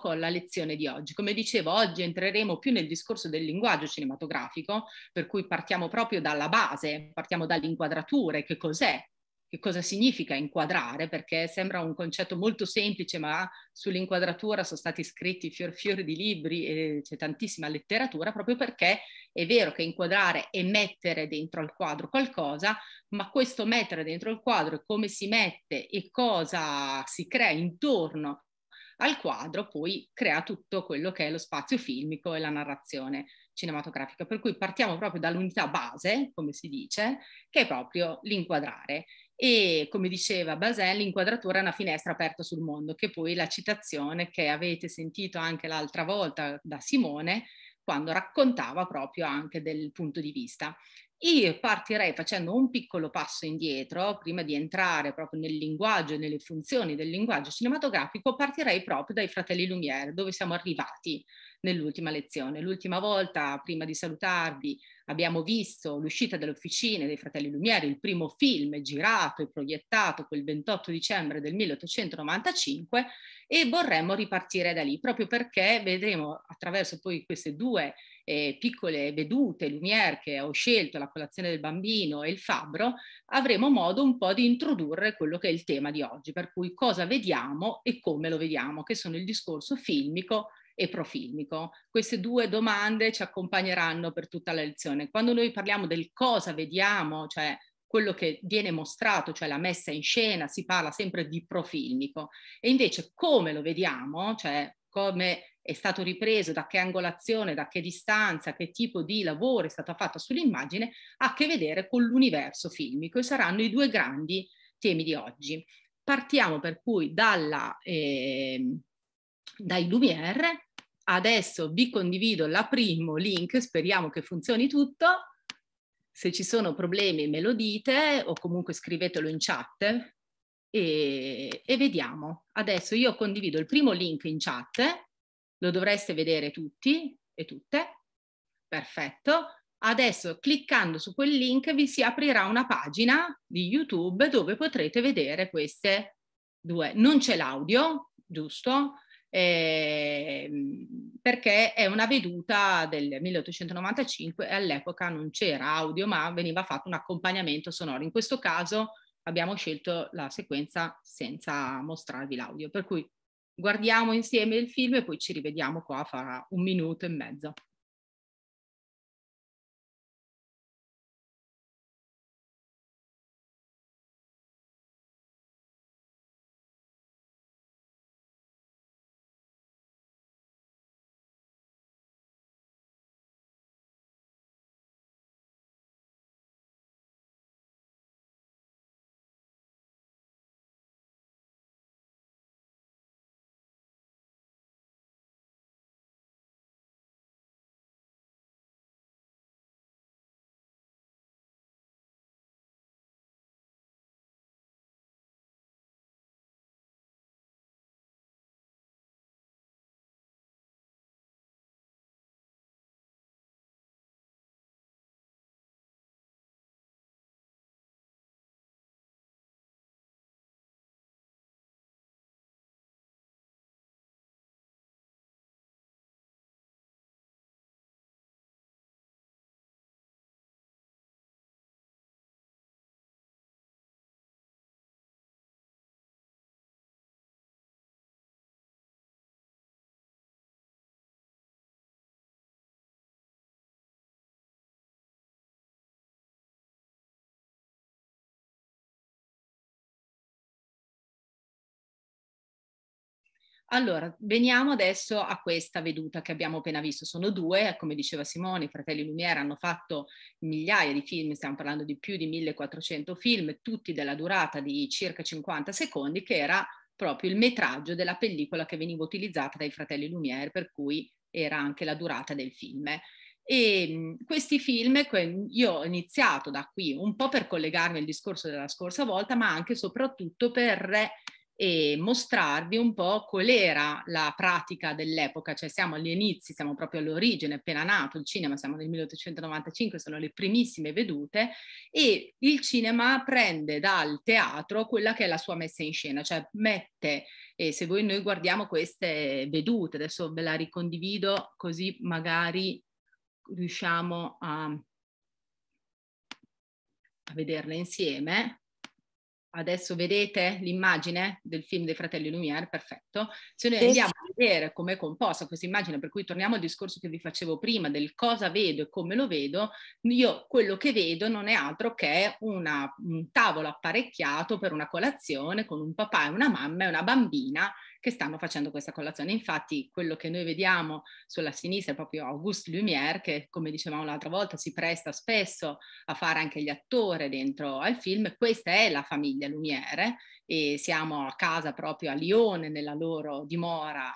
con la lezione di oggi. Come dicevo, oggi entreremo più nel discorso del linguaggio cinematografico, per cui partiamo proprio dalla base, partiamo dall'inquadratura, che cos'è, che cosa significa inquadrare, perché sembra un concetto molto semplice, ma sull'inquadratura sono stati scritti fior fiori di libri e c'è tantissima letteratura, proprio perché è vero che inquadrare è mettere dentro al quadro qualcosa, ma questo mettere dentro il quadro e come si mette e cosa si crea intorno al quadro poi crea tutto quello che è lo spazio filmico e la narrazione cinematografica. Per cui partiamo proprio dall'unità base, come si dice, che è proprio l'inquadrare. E come diceva Basel, l'inquadratura è una finestra aperta sul mondo, che poi la citazione che avete sentito anche l'altra volta da Simone, quando raccontava proprio anche del punto di vista. Io partirei facendo un piccolo passo indietro, prima di entrare proprio nel linguaggio e nelle funzioni del linguaggio cinematografico, partirei proprio dai fratelli Lumière, dove siamo arrivati nell'ultima lezione. L'ultima volta, prima di salutarvi, abbiamo visto l'uscita dalle officine dei Fratelli Lumiere, il primo film girato e proiettato quel 28 dicembre del 1895 e vorremmo ripartire da lì, proprio perché vedremo attraverso poi queste due eh, piccole vedute, lumière che ho scelto, la colazione del bambino e il fabbro, avremo modo un po' di introdurre quello che è il tema di oggi, per cui cosa vediamo e come lo vediamo, che sono il discorso filmico e profilmico. Queste due domande ci accompagneranno per tutta la lezione. Quando noi parliamo del cosa vediamo, cioè quello che viene mostrato, cioè la messa in scena, si parla sempre di profilmico. E invece come lo vediamo, cioè come è stato ripreso, da che angolazione, da che distanza, che tipo di lavoro è stato fatto sull'immagine, ha a che vedere con l'universo filmico e saranno i due grandi temi di oggi. Partiamo per cui dalla, eh, dai Lumière. Adesso vi condivido la primo link, speriamo che funzioni tutto. Se ci sono problemi me lo dite o comunque scrivetelo in chat, e, e, vediamo. Adesso io condivido il primo link in chat lo dovreste vedere tutti e tutte. Perfetto. Adesso cliccando su quel link vi si aprirà una pagina di YouTube dove potrete vedere queste due. Non c'è l'audio, giusto? Eh, perché è una veduta del 1895 e all'epoca non c'era audio ma veniva fatto un accompagnamento sonoro. In questo caso abbiamo scelto la sequenza senza mostrarvi l'audio, per cui guardiamo insieme il film e poi ci rivediamo qua fra un minuto e mezzo. Allora, veniamo adesso a questa veduta che abbiamo appena visto. Sono due, eh, come diceva Simone, i fratelli Lumiere hanno fatto migliaia di film, stiamo parlando di più di 1400 film, tutti della durata di circa 50 secondi, che era proprio il metraggio della pellicola che veniva utilizzata dai fratelli Lumiere, per cui era anche la durata del film. E ehm, questi film, io ho iniziato da qui un po' per collegarmi al discorso della scorsa volta, ma anche e soprattutto per e mostrarvi un po' qual era la pratica dell'epoca, cioè siamo agli inizi, siamo proprio all'origine, appena nato il cinema, siamo nel 1895, sono le primissime vedute e il cinema prende dal teatro quella che è la sua messa in scena, cioè mette, e se voi noi guardiamo queste vedute, adesso ve la ricondivido così magari riusciamo a, a vederle insieme adesso vedete l'immagine del film dei fratelli Lumière, perfetto. Se noi andiamo a vedere come è composta questa immagine, per cui torniamo al discorso che vi facevo prima del cosa vedo e come lo vedo, io quello che vedo non è altro che una, un tavolo apparecchiato per una colazione con un papà e una mamma e una bambina che stanno facendo questa colazione. Infatti quello che noi vediamo sulla sinistra è proprio Auguste Lumière che come dicevamo l'altra volta si presta spesso a fare anche gli attori dentro al film. Questa è la famiglia Lumière e siamo a casa proprio a Lione nella loro dimora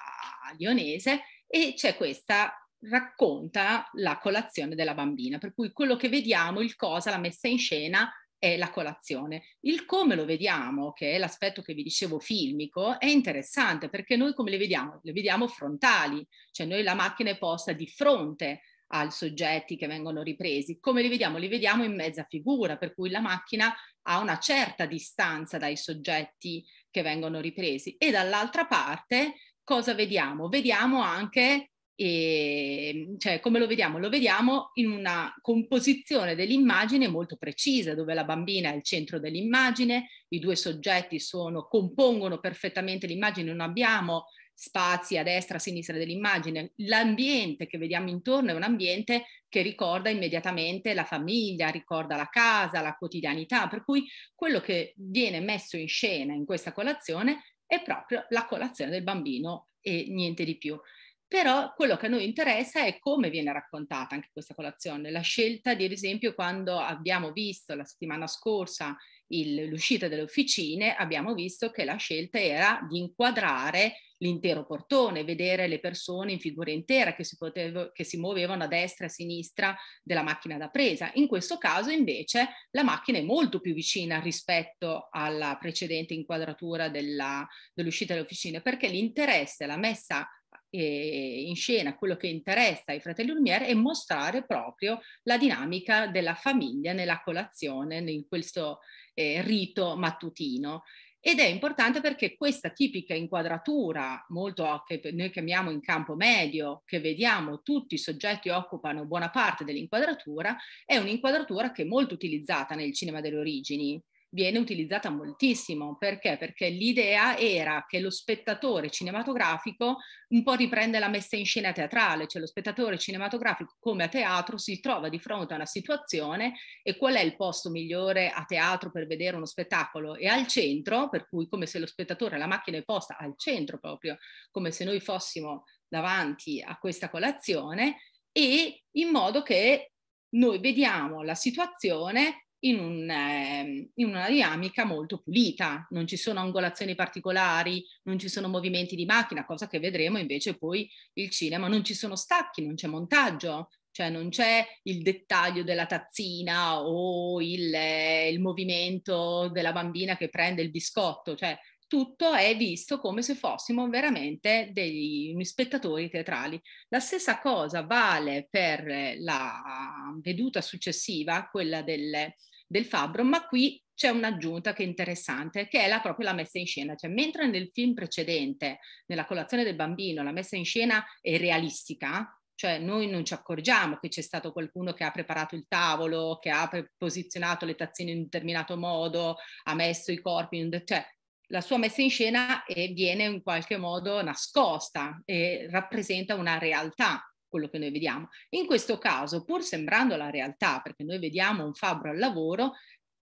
lionese e c'è questa racconta la colazione della bambina, per cui quello che vediamo, il cosa, la messa in scena è la colazione. Il come lo vediamo, che è l'aspetto che vi dicevo filmico, è interessante perché noi come le vediamo? Le vediamo frontali, cioè noi la macchina è posta di fronte ai soggetti che vengono ripresi. Come li vediamo? Li vediamo in mezza figura, per cui la macchina ha una certa distanza dai soggetti che vengono ripresi. E dall'altra parte cosa vediamo? Vediamo anche e ehm, cioè, come lo vediamo? Lo vediamo in una composizione dell'immagine molto precisa, dove la bambina è il centro dell'immagine, i due soggetti sono, compongono perfettamente l'immagine, non abbiamo spazi a destra, a sinistra dell'immagine. L'ambiente che vediamo intorno è un ambiente che ricorda immediatamente la famiglia, ricorda la casa, la quotidianità, per cui quello che viene messo in scena in questa colazione è proprio la colazione del bambino e niente di più però quello che a noi interessa è come viene raccontata anche questa colazione. La scelta, di, ad esempio, quando abbiamo visto la settimana scorsa il, l'uscita delle officine, abbiamo visto che la scelta era di inquadrare l'intero portone, vedere le persone in figura intera che si, potevo, che si muovevano a destra e a sinistra della macchina da presa. In questo caso invece la macchina è molto più vicina rispetto alla precedente inquadratura della, dell'uscita delle officine perché l'interesse, la messa in scena quello che interessa ai fratelli Lumière è mostrare proprio la dinamica della famiglia nella colazione, in questo eh, rito mattutino. Ed è importante perché questa tipica inquadratura, molto che noi chiamiamo in campo medio, che vediamo tutti i soggetti occupano buona parte dell'inquadratura, è un'inquadratura che è molto utilizzata nel cinema delle origini viene utilizzata moltissimo. Perché? Perché l'idea era che lo spettatore cinematografico un po' riprende la messa in scena teatrale, cioè lo spettatore cinematografico come a teatro si trova di fronte a una situazione e qual è il posto migliore a teatro per vedere uno spettacolo? È al centro, per cui come se lo spettatore, la macchina è posta al centro proprio, come se noi fossimo davanti a questa colazione e in modo che noi vediamo la situazione in, un, eh, in una dinamica molto pulita, non ci sono angolazioni particolari, non ci sono movimenti di macchina, cosa che vedremo invece poi il cinema, non ci sono stacchi, non c'è montaggio, cioè non c'è il dettaglio della tazzina o il, eh, il, movimento della bambina che prende il biscotto, cioè tutto è visto come se fossimo veramente degli spettatori teatrali. La stessa cosa vale per la veduta successiva, quella del, del fabbro, ma qui c'è un'aggiunta che è interessante, che è la, proprio la messa in scena. Cioè, mentre nel film precedente, nella colazione del bambino, la messa in scena è realistica, cioè noi non ci accorgiamo che c'è stato qualcuno che ha preparato il tavolo, che ha posizionato le tazzine in un determinato modo, ha messo i corpi in Cioè, la sua messa in scena viene in qualche modo nascosta e rappresenta una realtà quello che noi vediamo. In questo caso, pur sembrando la realtà, perché noi vediamo un fabbro al lavoro,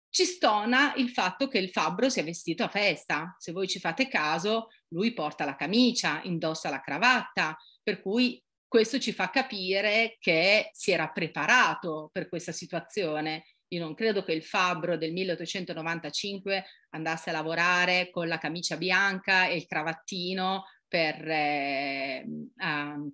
ci stona il fatto che il fabbro sia vestito a festa. Se voi ci fate caso, lui porta la camicia, indossa la cravatta, per cui questo ci fa capire che si era preparato per questa situazione. Io non credo che il fabbro del 1895 andasse a lavorare con la camicia bianca e il cravattino per, eh, uh,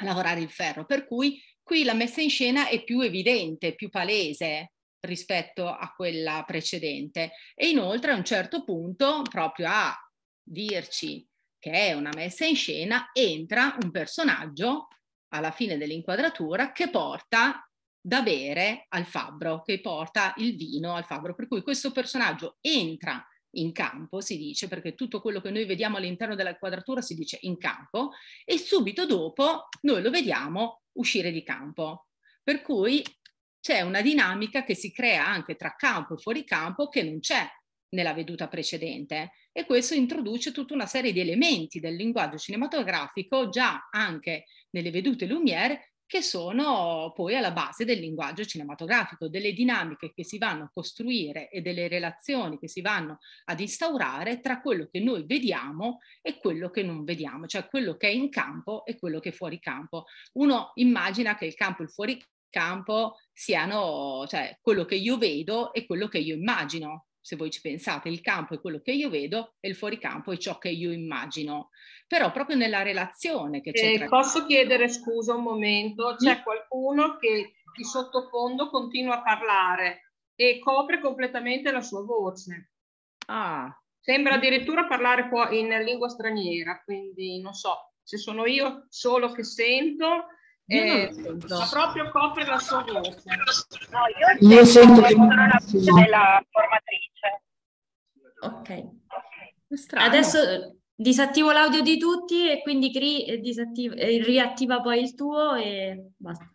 a lavorare il ferro, per cui qui la messa in scena è più evidente, più palese rispetto a quella precedente e inoltre a un certo punto proprio a dirci che è una messa in scena entra un personaggio alla fine dell'inquadratura che porta da bere al fabbro, che porta il vino al fabbro, per cui questo personaggio entra in campo si dice, perché tutto quello che noi vediamo all'interno della quadratura si dice in campo, e subito dopo noi lo vediamo uscire di campo. Per cui c'è una dinamica che si crea anche tra campo e fuori campo che non c'è nella veduta precedente e questo introduce tutta una serie di elementi del linguaggio cinematografico già anche nelle vedute Lumière che sono poi alla base del linguaggio cinematografico, delle dinamiche che si vanno a costruire e delle relazioni che si vanno ad instaurare tra quello che noi vediamo e quello che non vediamo, cioè quello che è in campo e quello che è fuori campo. Uno immagina che il campo e il fuori campo siano cioè, quello che io vedo e quello che io immagino, se voi ci pensate, il campo è quello che io vedo e il fuoricampo è ciò che io immagino. Però proprio nella relazione che c'è... Eh, tra... Posso chiedere scusa un momento? Mm. C'è sì. qualcuno che di sottofondo continua a parlare e copre completamente la sua voce. Ah. Sembra addirittura parlare in lingua straniera, quindi non so se sono io solo che sento eh, ma proprio copre la sua voce. No, io, io sento solo la voce della formatrice. Ok. Strano. Adesso eh, disattivo l'audio di tutti e quindi cri, eh, disattiva, eh, riattiva poi il tuo e basta.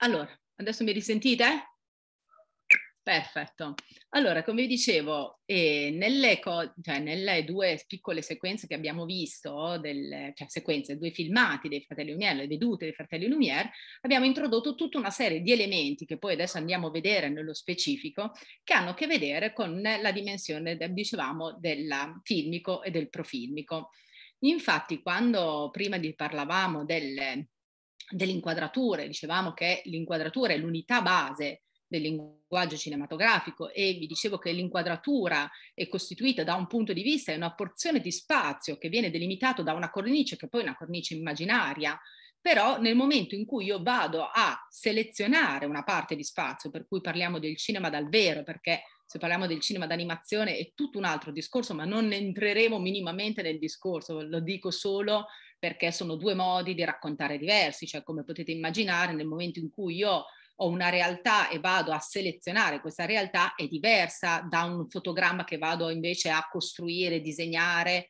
Allora, adesso mi risentite? Perfetto. Allora, come vi dicevo, eh, nelle, co- cioè nelle, due piccole sequenze che abbiamo visto, del, cioè sequenze, due filmati dei fratelli Lumière, le vedute dei fratelli Lumière, abbiamo introdotto tutta una serie di elementi che poi adesso andiamo a vedere nello specifico, che hanno a che vedere con la dimensione, dicevamo, del filmico e del profilmico. Infatti, quando prima di parlavamo del, dell'inquadratura, dicevamo che l'inquadratura è l'unità base del linguaggio cinematografico e vi dicevo che l'inquadratura è costituita da un punto di vista è una porzione di spazio che viene delimitato da una cornice che poi è una cornice immaginaria, però nel momento in cui io vado a selezionare una parte di spazio, per cui parliamo del cinema dal vero, perché se parliamo del cinema d'animazione è tutto un altro discorso, ma non entreremo minimamente nel discorso, lo dico solo perché sono due modi di raccontare diversi, cioè come potete immaginare nel momento in cui io ho una realtà e vado a selezionare questa realtà è diversa da un fotogramma che vado invece a costruire, disegnare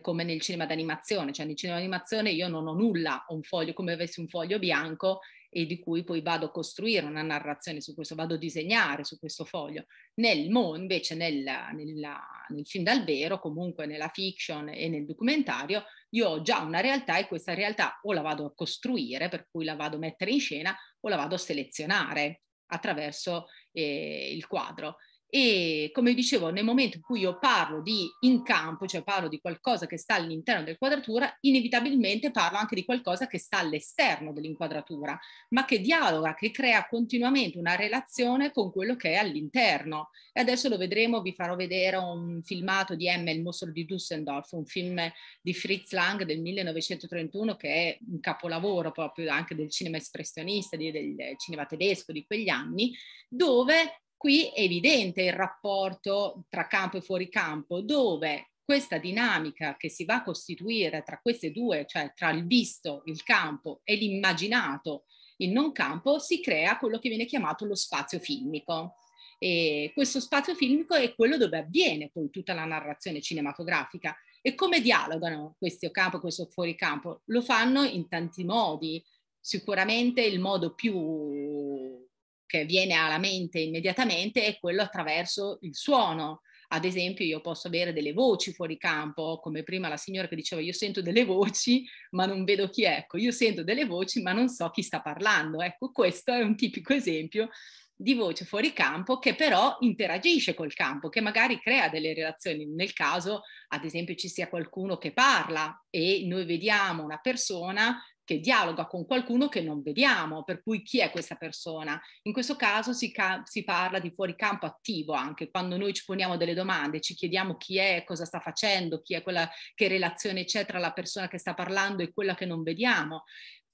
come nel cinema d'animazione, cioè nel cinema d'animazione io non ho nulla, ho un foglio come avessi un foglio bianco e di cui poi vado a costruire una narrazione su questo, vado a disegnare su questo foglio. Nel Mo invece nel, nella, nel film dal vero, comunque nella fiction e nel documentario, io ho già una realtà e questa realtà o la vado a costruire, per cui la vado a mettere in scena, o la vado a selezionare attraverso eh, il quadro e come dicevo nel momento in cui io parlo di in campo, cioè parlo di qualcosa che sta all'interno del quadratura, inevitabilmente parlo anche di qualcosa che sta all'esterno dell'inquadratura, ma che dialoga, che crea continuamente una relazione con quello che è all'interno. E adesso lo vedremo, vi farò vedere un filmato di M, il mostro di Düsseldorf, un film di Fritz Lang del 1931 che è un capolavoro proprio anche del cinema espressionista, del cinema tedesco di quegli anni, dove Qui è evidente il rapporto tra campo e fuoricampo, dove questa dinamica che si va a costituire tra queste due, cioè tra il visto, il campo e l'immaginato, il non campo, si crea quello che viene chiamato lo spazio filmico. E questo spazio filmico è quello dove avviene poi tutta la narrazione cinematografica. E come dialogano questo campo e questo fuoricampo? Lo fanno in tanti modi. Sicuramente il modo più che viene alla mente immediatamente è quello attraverso il suono. Ad esempio, io posso avere delle voci fuori campo, come prima la signora che diceva io sento delle voci, ma non vedo chi è. Ecco, io sento delle voci, ma non so chi sta parlando. Ecco, questo è un tipico esempio di voce fuori campo che però interagisce col campo, che magari crea delle relazioni. Nel caso, ad esempio, ci sia qualcuno che parla e noi vediamo una persona che dialoga con qualcuno che non vediamo, per cui chi è questa persona? In questo caso si, ca- si parla di fuoricampo attivo anche, quando noi ci poniamo delle domande, ci chiediamo chi è, cosa sta facendo, chi è quella, che relazione c'è tra la persona che sta parlando e quella che non vediamo.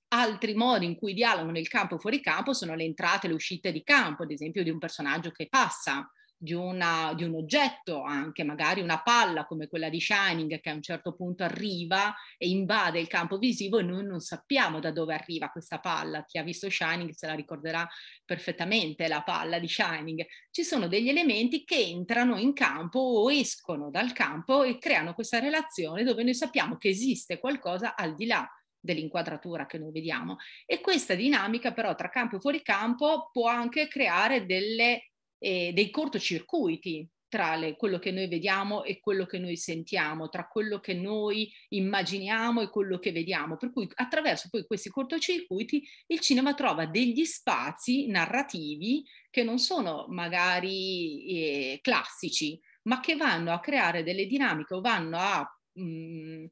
Altri modi in cui dialogano nel campo e fuori campo sono le entrate e le uscite di campo, ad esempio di un personaggio che passa di, una, di, un oggetto anche, magari una palla come quella di Shining che a un certo punto arriva e invade il campo visivo e noi non sappiamo da dove arriva questa palla. Chi ha visto Shining se la ricorderà perfettamente, la palla di Shining. Ci sono degli elementi che entrano in campo o escono dal campo e creano questa relazione dove noi sappiamo che esiste qualcosa al di là dell'inquadratura che noi vediamo. E questa dinamica però tra campo e fuori campo può anche creare delle eh, dei cortocircuiti tra le, quello che noi vediamo e quello che noi sentiamo, tra quello che noi immaginiamo e quello che vediamo. Per cui attraverso poi questi cortocircuiti il cinema trova degli spazi narrativi che non sono magari eh, classici, ma che vanno a creare delle dinamiche o vanno a mh, mm,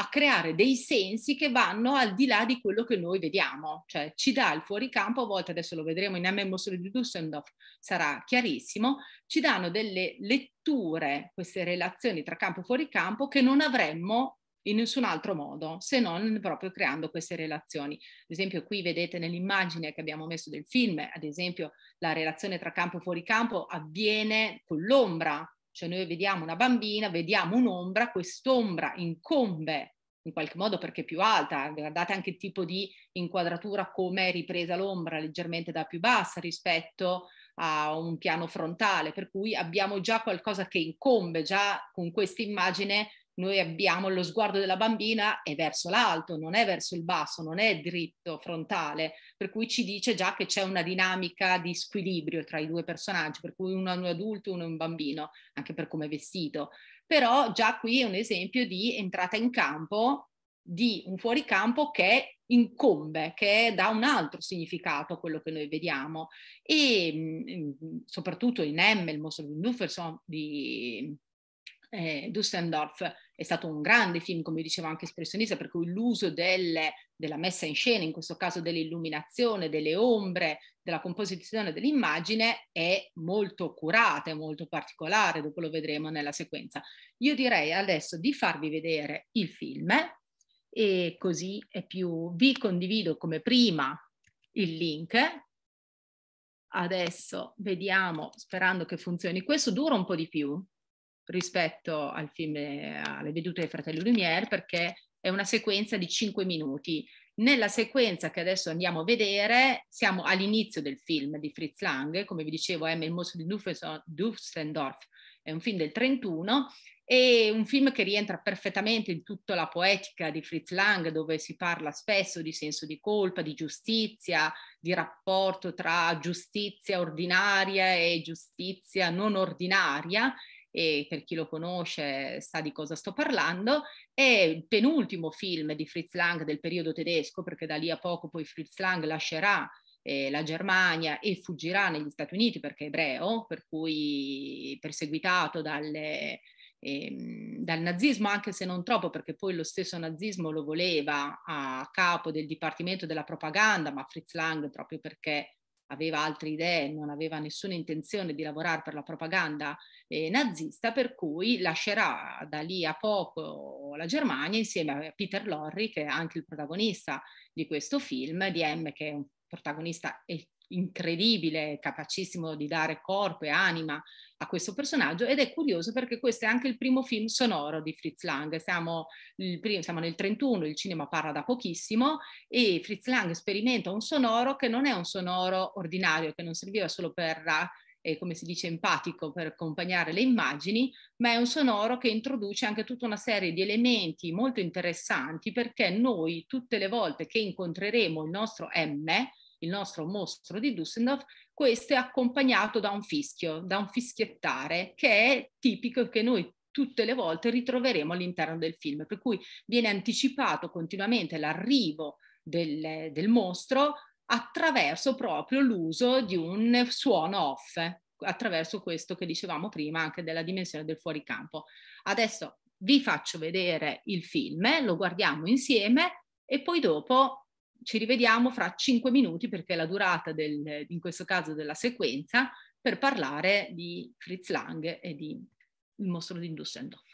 a creare dei sensi che vanno al di là di quello che noi vediamo, cioè ci dà il fuoricampo, a volte adesso lo vedremo in M. Mossoli di Düsseldorf, sarà chiarissimo, ci danno delle letture, queste relazioni tra campo e fuoricampo che non avremmo in nessun altro modo, se non proprio creando queste relazioni. Ad esempio qui vedete nell'immagine che abbiamo messo del film, ad esempio la relazione tra campo e fuoricampo avviene con l'ombra, cioè noi vediamo una bambina, vediamo un'ombra, quest'ombra incombe in qualche modo perché è più alta, guardate anche il tipo di inquadratura come è ripresa l'ombra, leggermente da più bassa rispetto a un piano frontale, per cui abbiamo già qualcosa che incombe, già con questa immagine noi abbiamo lo sguardo della bambina è verso l'alto, non è verso il basso, non è dritto, frontale, per cui ci dice già che c'è una dinamica di squilibrio tra i due personaggi, per cui uno è un adulto, uno è un bambino, anche per come è vestito. Però già qui è un esempio di entrata in campo di un fuoricampo che incombe, che dà un altro significato a quello che noi vediamo. E mm, soprattutto in Emmel, il mostro di Nufferson, di eh, Dustendorf è stato un grande film, come dicevo, anche espressionista, per cui l'uso delle, della messa in scena, in questo caso dell'illuminazione, delle ombre, della composizione dell'immagine è molto curata, è molto particolare, dopo lo vedremo nella sequenza. Io direi adesso di farvi vedere il film e così è più... Vi condivido come prima il link adesso vediamo, sperando che funzioni. Questo dura un po' di più, rispetto al film eh, alle vedute dei fratelli Lumière perché è una sequenza di 5 minuti. Nella sequenza che adesso andiamo a vedere, siamo all'inizio del film di Fritz Lang, come vi dicevo è Il mostro di Dufsendorf, è un film del 31 è un film che rientra perfettamente in tutta la poetica di Fritz Lang, dove si parla spesso di senso di colpa, di giustizia, di rapporto tra giustizia ordinaria e giustizia non ordinaria e per chi lo conosce eh, sa di cosa sto parlando, è il penultimo film di Fritz Lang del periodo tedesco, perché da lì a poco poi Fritz Lang lascerà eh, la Germania e fuggirà negli Stati Uniti perché è ebreo, per cui perseguitato dalle, ehm, dal nazismo, anche se non troppo, perché poi lo stesso nazismo lo voleva a capo del Dipartimento della Propaganda, ma Fritz Lang proprio perché aveva altre idee, non aveva nessuna intenzione di lavorare per la propaganda eh, nazista, per cui lascerà da lì a poco la Germania insieme a Peter Lorry, che è anche il protagonista di questo film, di M, che è un protagonista incredibile, capacissimo di dare corpo e anima a questo personaggio ed è curioso perché questo è anche il primo film sonoro di Fritz Lang. Siamo, primo, siamo nel 31, il cinema parla da pochissimo e Fritz Lang sperimenta un sonoro che non è un sonoro ordinario, che non serviva solo per eh, come si dice, empatico per accompagnare le immagini, ma è un sonoro che introduce anche tutta una serie di elementi molto interessanti perché noi tutte le volte che incontreremo il nostro M, il nostro mostro di Dusseldorf, questo è accompagnato da un fischio, da un fischiettare che è tipico che noi tutte le volte ritroveremo all'interno del film, per cui viene anticipato continuamente l'arrivo del, del mostro attraverso proprio l'uso di un suono off, attraverso questo che dicevamo prima anche della dimensione del fuoricampo. Adesso vi faccio vedere il film, lo guardiamo insieme e poi dopo ci rivediamo fra cinque minuti perché è la durata del, in questo caso della sequenza per parlare di Fritz Lang e di Il mostro di Düsseldorf.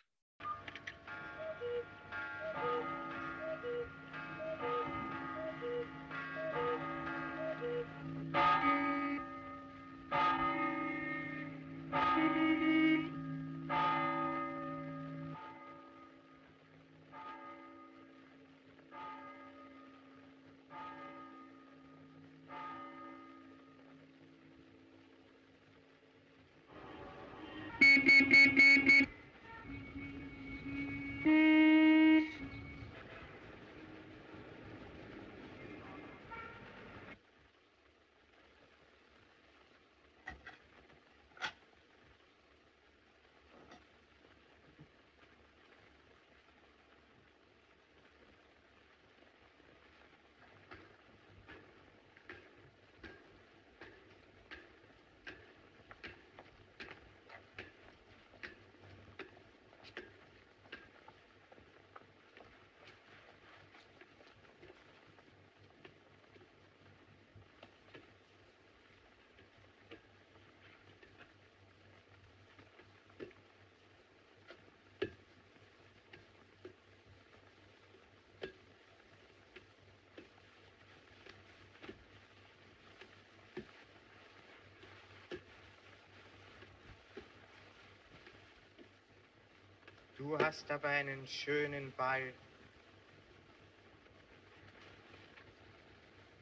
Du hast aber einen schönen Ball.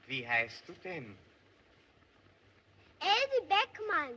Wie heißt du denn? Elsie Beckmann.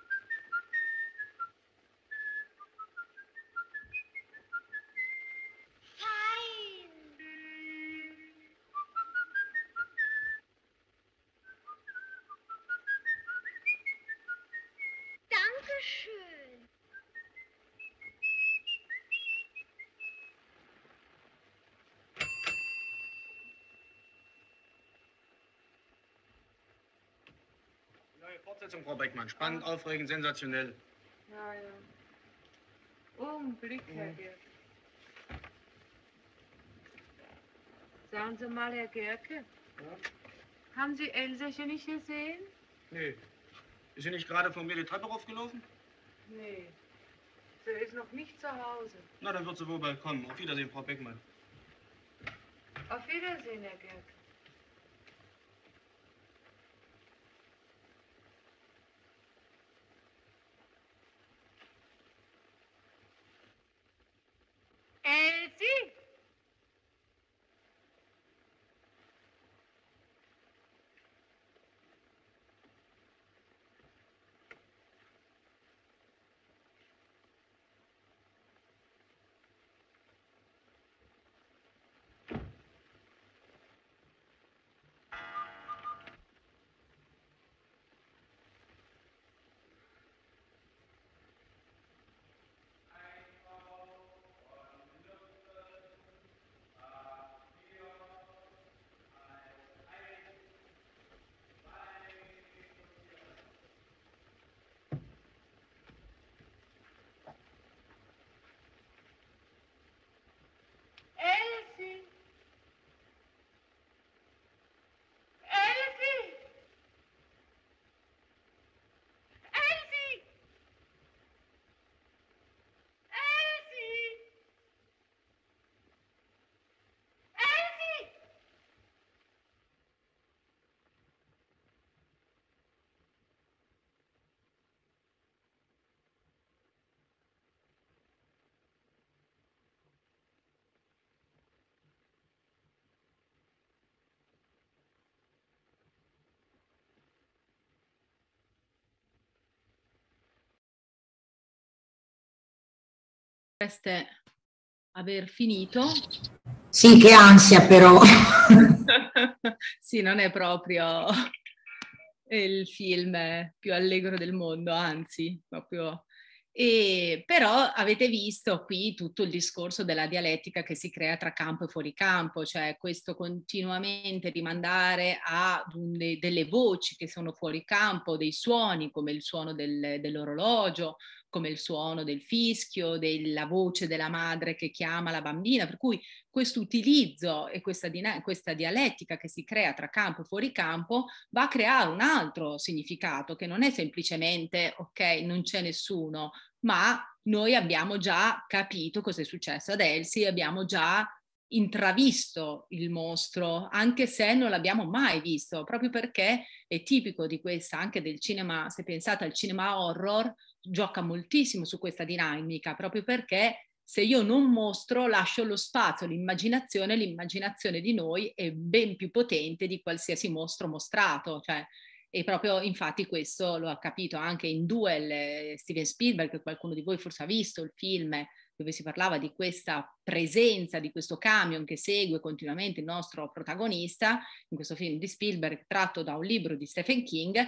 Fortsetzung, Frau Beckmann. Spannend, aufregend, sensationell. Ja, ja. Oh, ein Blick, Herr mhm. Gerke. Sagen Sie mal, Herr Gerke. Ja? Haben Sie Elsäche nicht gesehen? Nee. Ist sie nicht gerade von mir die Treppe raufgelaufen? Nee. Sie ist noch nicht zu Hause. Na, dann wird sie wohl bald kommen. Auf Wiedersehen, Frau Beckmann. Auf Wiedersehen, Herr Gerke. dovreste aver finito. Sì, che ansia però. sì, non è proprio il film più allegro del mondo, anzi, proprio... E, però avete visto qui tutto il discorso della dialettica che si crea tra campo e fuori campo, cioè questo continuamente rimandare a delle voci che sono fuori campo, dei suoni come il suono del, dell'orologio come il suono del fischio, della voce della madre che chiama la bambina, per cui questo utilizzo e questa, questa dialettica che si crea tra campo e fuori campo va a creare un altro significato che non è semplicemente ok, non c'è nessuno, ma noi abbiamo già capito cosa è successo ad Elsie, abbiamo già intravisto il mostro, anche se non l'abbiamo mai visto, proprio perché è tipico di questa, anche del cinema, se pensate al cinema horror, gioca moltissimo su questa dinamica, proprio perché se io non mostro lascio lo spazio all'immaginazione, l'immaginazione di noi è ben più potente di qualsiasi mostro mostrato, cioè, e proprio infatti questo lo ha capito anche in Duel Steven Spielberg, qualcuno di voi forse ha visto il film dove si parlava di questa presenza di questo camion che segue continuamente il nostro protagonista, in questo film di Spielberg tratto da un libro di Stephen King,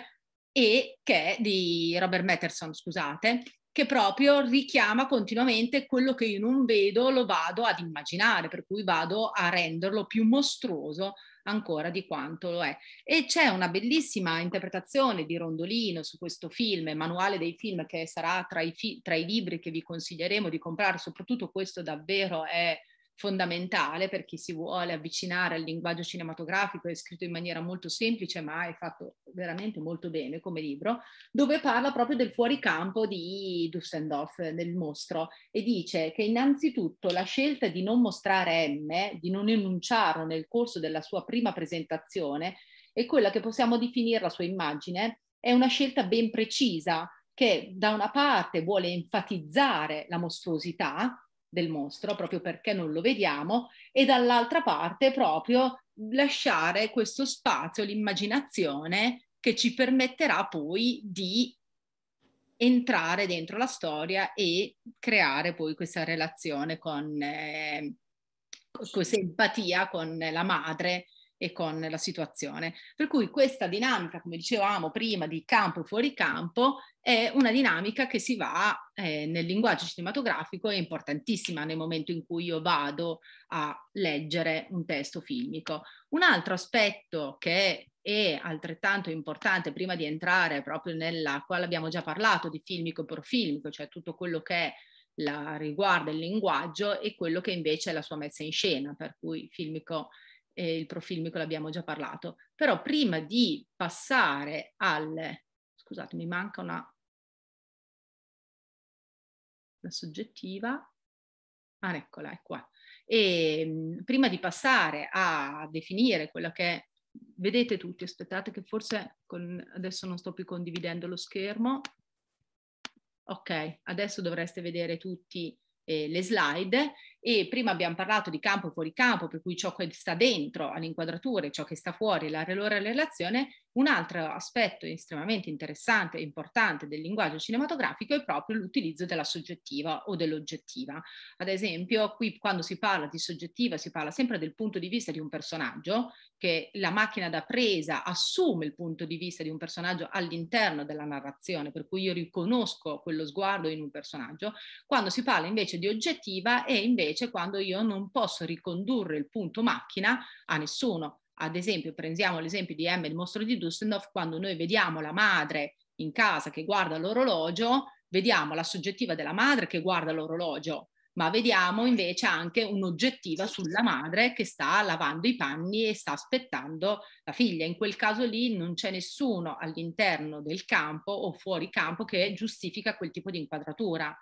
e che è di Robert Matterson, scusate, che proprio richiama continuamente quello che io non vedo, lo vado ad immaginare, per cui vado a renderlo più mostruoso ancora di quanto lo è. E c'è una bellissima interpretazione di Rondolino su questo film, manuale dei film che sarà tra i, fi- tra i libri che vi consiglieremo di comprare, soprattutto questo davvero è fondamentale per chi si vuole avvicinare al linguaggio cinematografico, è scritto in maniera molto semplice ma è fatto veramente molto bene come libro, dove parla proprio del fuoricampo di Dusseldorf, del mostro, e dice che innanzitutto la scelta di non mostrare M, di non enunciarlo nel corso della sua prima presentazione, è quella che possiamo definire la sua immagine, è una scelta ben precisa che da una parte vuole enfatizzare la mostruosità del mostro, proprio perché non lo vediamo, e dall'altra parte proprio lasciare questo spazio, l'immaginazione che ci permetterà poi di entrare dentro la storia e creare poi questa relazione con eh, questa empatia con la madre e con la situazione. Per cui questa dinamica, come dicevamo prima, di campo e fuori campo, è una dinamica che si va eh, nel linguaggio cinematografico è importantissima nel momento in cui io vado a leggere un testo filmico. Un altro aspetto che è altrettanto importante prima di entrare proprio nella quale abbiamo già parlato di filmico profilmico, cioè tutto quello che la, riguarda il linguaggio e quello che invece è la sua messa in scena, per cui filmico eh, il profilmico l'abbiamo già parlato, però prima di passare al... scusate, mi manca una... la soggettiva, ah eccola, è qua. E ehm, mh, prima di passare a definire quello che vedete tutti, aspettate che forse con, adesso non sto più condividendo lo schermo. Ok, adesso dovreste vedere tutti eh, le slide e prima abbiamo parlato di campo e fuori campo, per cui ciò che sta dentro all'inquadratura e ciò che sta fuori, la loro relazione, un altro aspetto estremamente interessante e importante del linguaggio cinematografico è proprio l'utilizzo della soggettiva o dell'oggettiva. Ad esempio, qui quando si parla di soggettiva si parla sempre del punto di vista di un personaggio, che la macchina da presa assume il punto di vista di un personaggio all'interno della narrazione, per cui io riconosco quello sguardo in un personaggio. Quando si parla invece di oggettiva è invece quando io non posso ricondurre il punto macchina a nessuno, ad esempio, prendiamo l'esempio di M, il mostro di Dusseldorf, quando noi vediamo la madre in casa che guarda l'orologio, vediamo la soggettiva della madre che guarda l'orologio, ma vediamo invece anche un'oggettiva sulla madre che sta lavando i panni e sta aspettando la figlia. In quel caso lì non c'è nessuno all'interno del campo o fuori campo che giustifica quel tipo di inquadratura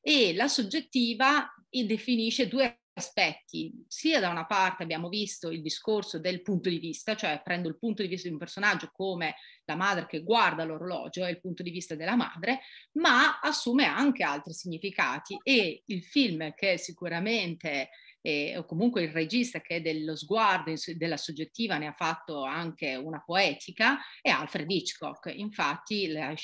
e la soggettiva definisce due aspetti, sia da una parte abbiamo visto il discorso del punto di vista, cioè prendo il punto di vista di un personaggio come la madre che guarda l'orologio e il punto di vista della madre, ma assume anche altri significati e il film che sicuramente eh, o comunque il regista che dello sguardo della soggettiva ne ha fatto anche una poetica, è Alfred Hitchcock. Infatti la,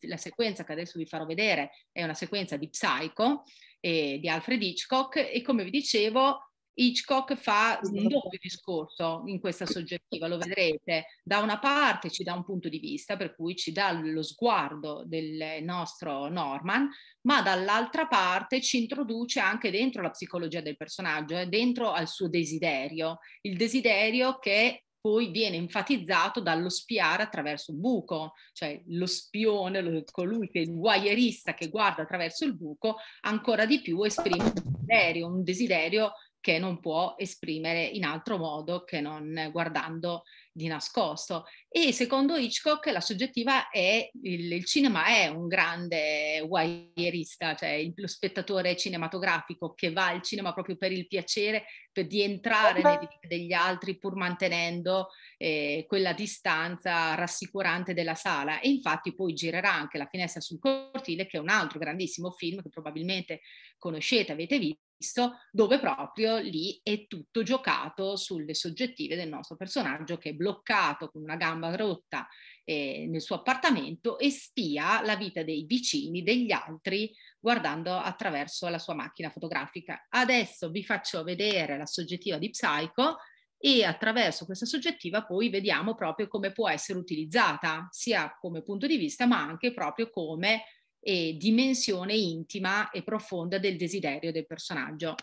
la sequenza che adesso vi farò vedere è una sequenza di Psycho eh, di Alfred Hitchcock e come vi dicevo Hitchcock fa un esatto. doppio discorso in questa soggettiva, lo vedrete. Da una parte ci dà un punto di vista, per cui ci dà lo sguardo del nostro Norman, ma dall'altra parte ci introduce anche dentro la psicologia del personaggio, eh, dentro al suo desiderio, il desiderio che poi viene enfatizzato dallo spiare attraverso il buco, cioè lo spione, colui che è il guaierista che guarda attraverso il buco, ancora di più esprime un desiderio, un desiderio che non può esprimere in altro modo che non guardando di nascosto. E secondo Hitchcock la soggettiva è, il, il cinema è un grande guaierista, cioè il, lo spettatore cinematografico che va al cinema proprio per il piacere per, di entrare nelle esatto. vite degli altri pur mantenendo eh, quella distanza rassicurante della sala. E infatti poi girerà anche La finestra sul cortile, che è un altro grandissimo film che probabilmente conoscete, avete visto visto, dove proprio lì è tutto giocato sulle soggettive del nostro personaggio che è bloccato con una gamba rotta eh, nel suo appartamento e spia la vita dei vicini, degli altri, guardando attraverso la sua macchina fotografica. Adesso vi faccio vedere la soggettiva di Psycho e attraverso questa soggettiva poi vediamo proprio come può essere utilizzata, sia come punto di vista ma anche proprio come e dimensione intima e profonda del desiderio del personaggio.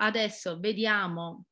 Adesso vediamo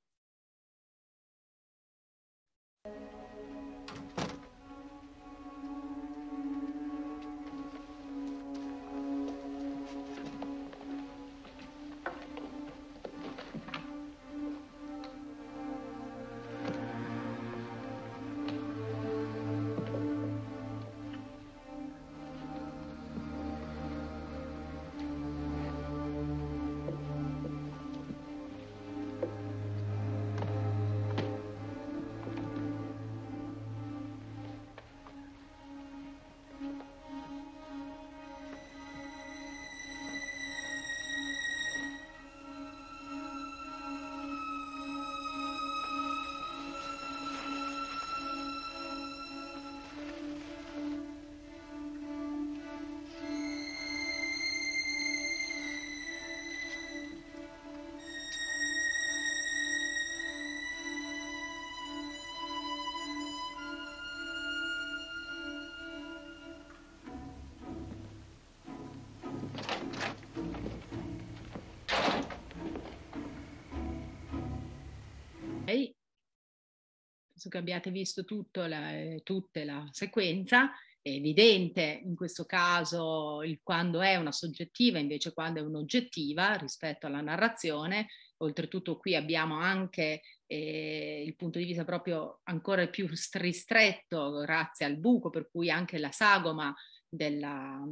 penso che abbiate visto tutto la, eh, tutta la sequenza, è evidente in questo caso il quando è una soggettiva, invece quando è un'oggettiva rispetto alla narrazione. Oltretutto qui abbiamo anche eh, il punto di vista proprio ancora più ristretto grazie al buco, per cui anche la sagoma della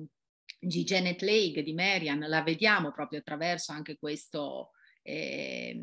di Janet Lake, di Marian, la vediamo proprio attraverso anche questo, eh,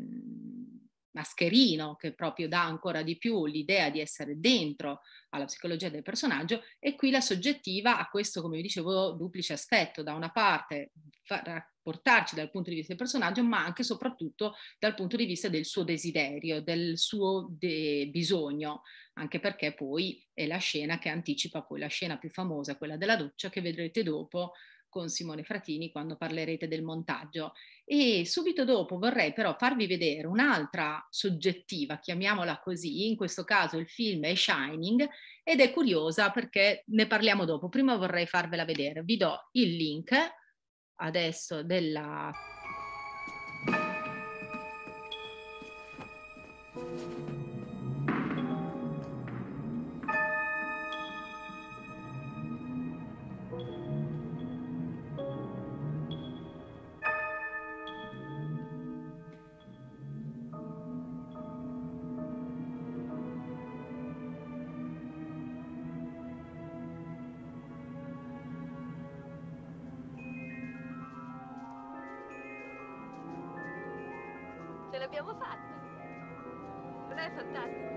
mascherino che proprio dà ancora di più l'idea di essere dentro alla psicologia del personaggio e qui la soggettiva ha questo, come vi dicevo, duplice aspetto, da una parte rapportarci dal punto di vista del personaggio, ma anche e soprattutto dal punto di vista del suo desiderio, del suo de- bisogno, anche perché poi è la scena che anticipa poi la scena più famosa, quella della doccia che vedrete dopo, con Simone Fratini quando parlerete del montaggio. E subito dopo vorrei però farvi vedere un'altra soggettiva, chiamiamola così, in questo caso il film è Shining ed è curiosa perché ne parliamo dopo. Prima vorrei farvela vedere. Vi do il link adesso della l'abbiamo fatta. Non è fantastico?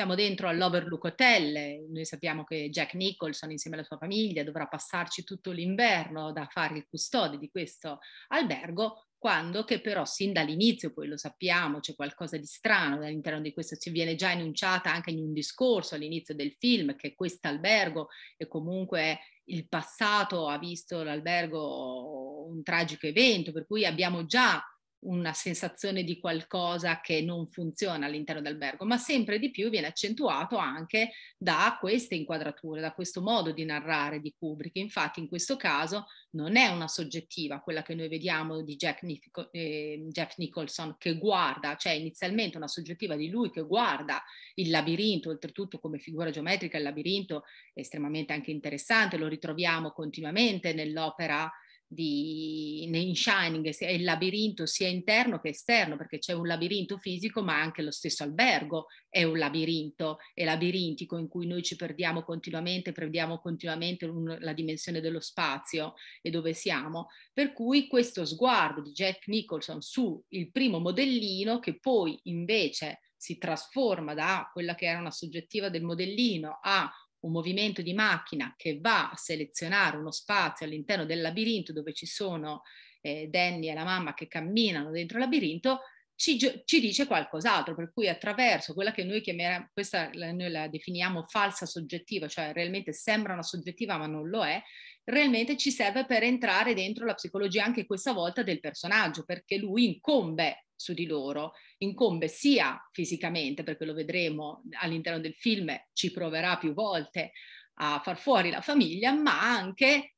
siamo dentro all'Overlook Hotel, noi sappiamo che Jack Nicholson insieme alla sua famiglia dovrà passarci tutto l'inverno da fare il custode di questo albergo, quando che però sin dall'inizio, poi lo sappiamo, c'è qualcosa di strano all'interno di questo, ci viene già enunciata anche in un discorso all'inizio del film che questo albergo e comunque il passato ha visto l'albergo un tragico evento, per cui abbiamo già una sensazione di qualcosa che non funziona all'interno dell'albergo, ma sempre di più viene accentuato anche da queste inquadrature, da questo modo di narrare di Kubrick. Infatti in questo caso non è una soggettiva quella che noi vediamo di Jack, Nich- eh, Jeff Nicholson che guarda, cioè inizialmente una soggettiva di lui che guarda il labirinto, oltretutto come figura geometrica il labirinto è estremamente anche interessante, lo ritroviamo continuamente nell'opera di, in Shining, è il labirinto sia interno che esterno, perché c'è un labirinto fisico, ma anche lo stesso albergo è un labirinto, è labirintico in cui noi ci perdiamo continuamente, prendiamo continuamente un, la dimensione dello spazio e dove siamo. Per cui questo sguardo di Jack Nicholson su il primo modellino, che poi invece si trasforma da quella che era una soggettiva del modellino a un movimento di macchina che va a selezionare uno spazio all'interno del labirinto dove ci sono eh, Danny e la mamma che camminano dentro il labirinto, ci, ci, dice qualcos'altro, per cui attraverso quella che noi chiamiamo, questa noi la definiamo falsa soggettiva, cioè realmente sembra una soggettiva ma non lo è, realmente ci serve per entrare dentro la psicologia anche questa volta del personaggio, perché lui incombe su di loro incombe sia fisicamente, perché lo vedremo all'interno del film, ci proverà più volte a far fuori la famiglia, ma anche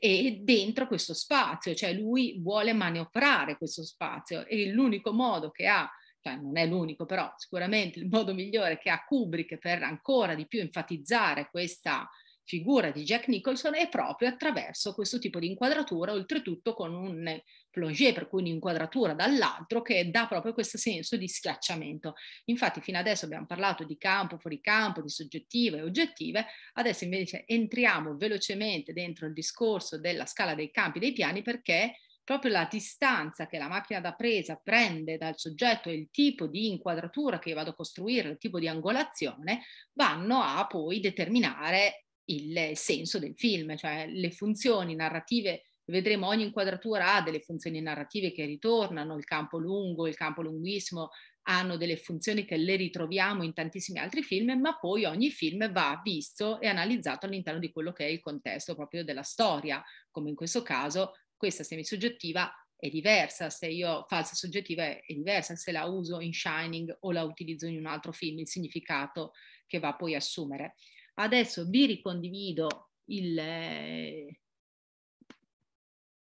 e dentro questo spazio, cioè lui vuole manoprare questo spazio e l'unico modo che ha, cioè non è l'unico però sicuramente il modo migliore che ha Kubrick per ancora di più enfatizzare questa figura di Jack Nicholson è proprio attraverso questo tipo di inquadratura, oltretutto con un plonger, per cui un'inquadratura dall'altro che dà proprio questo senso di schiacciamento. Infatti fino adesso abbiamo parlato di campo, fuori campo, di soggettive e oggettive, adesso invece entriamo velocemente dentro il discorso della scala dei campi dei piani perché proprio la distanza che la macchina da presa prende dal soggetto e il tipo di inquadratura che vado a costruire, il tipo di angolazione, vanno a poi determinare il senso del film, cioè le funzioni narrative Vedremo ogni inquadratura ha delle funzioni narrative che ritornano, il campo lungo, il campo lunghissimo hanno delle funzioni che le ritroviamo in tantissimi altri film, ma poi ogni film va visto e analizzato all'interno di quello che è il contesto proprio della storia, come in questo caso questa semisoggettiva è diversa, se io falsa soggettiva è, è, diversa, se la uso in Shining o la utilizzo in un altro film, il significato che va poi a assumere. Adesso vi ricondivido il, eh,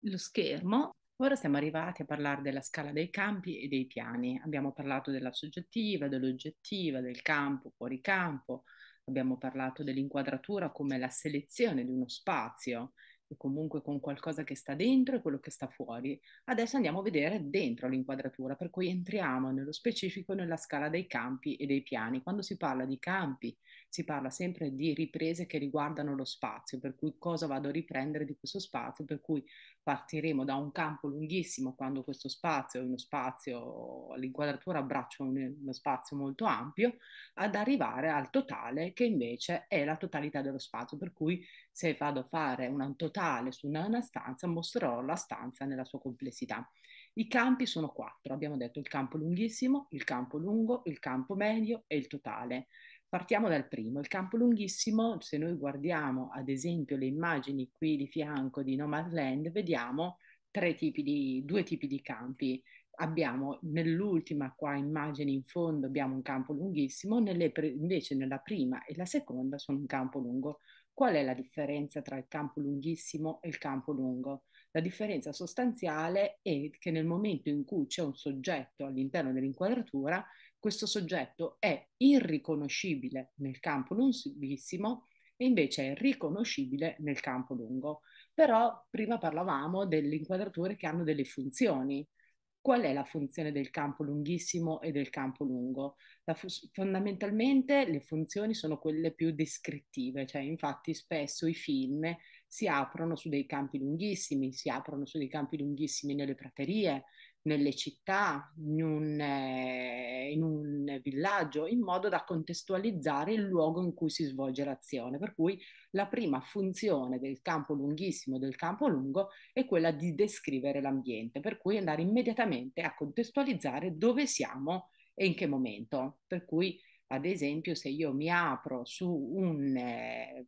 lo schermo. Ora siamo arrivati a parlare della scala dei campi e dei piani. Abbiamo parlato della soggettiva, dell'oggettiva, del campo, fuori campo, abbiamo parlato dell'inquadratura come la selezione di uno spazio e comunque con qualcosa che sta dentro e quello che sta fuori. Adesso andiamo a vedere dentro l'inquadratura, per cui entriamo nello specifico nella scala dei campi e dei piani. Quando si parla di campi si parla sempre di riprese che riguardano lo spazio, per cui cosa vado a riprendere di questo spazio, per cui partiremo da un campo lunghissimo quando questo spazio è uno spazio, l'inquadratura abbraccia un, uno spazio molto ampio, ad arrivare al totale che invece è la totalità dello spazio, per cui se vado a fare un totale su una, una stanza mostrerò la stanza nella sua complessità. I campi sono quattro, abbiamo detto il campo lunghissimo, il campo lungo, il campo medio e il totale. Partiamo dal primo, il campo lunghissimo, se noi guardiamo ad esempio le immagini qui di fianco di Nomadland, vediamo tre tipi di, due tipi di campi. Abbiamo nell'ultima qua immagine in fondo abbiamo un campo lunghissimo, nelle, invece nella prima e la seconda sono un campo lungo. Qual è la differenza tra il campo lunghissimo e il campo lungo? La differenza sostanziale è che nel momento in cui c'è un soggetto all'interno dell'inquadratura, questo soggetto è irriconoscibile nel campo lunghissimo e invece è riconoscibile nel campo lungo. Però prima parlavamo delle inquadrature che hanno delle funzioni. Qual è la funzione del campo lunghissimo e del campo lungo? Fu- fondamentalmente le funzioni sono quelle più descrittive, cioè infatti spesso i film si aprono su dei campi lunghissimi, si aprono su dei campi lunghissimi nelle praterie, nelle città, in un, eh, in un, villaggio, in modo da contestualizzare il luogo in cui si svolge l'azione. Per cui la prima funzione del campo lunghissimo, del campo lungo, è quella di descrivere l'ambiente, per cui andare immediatamente a contestualizzare dove siamo e in che momento. Per cui, ad esempio, se io mi apro su un... Eh,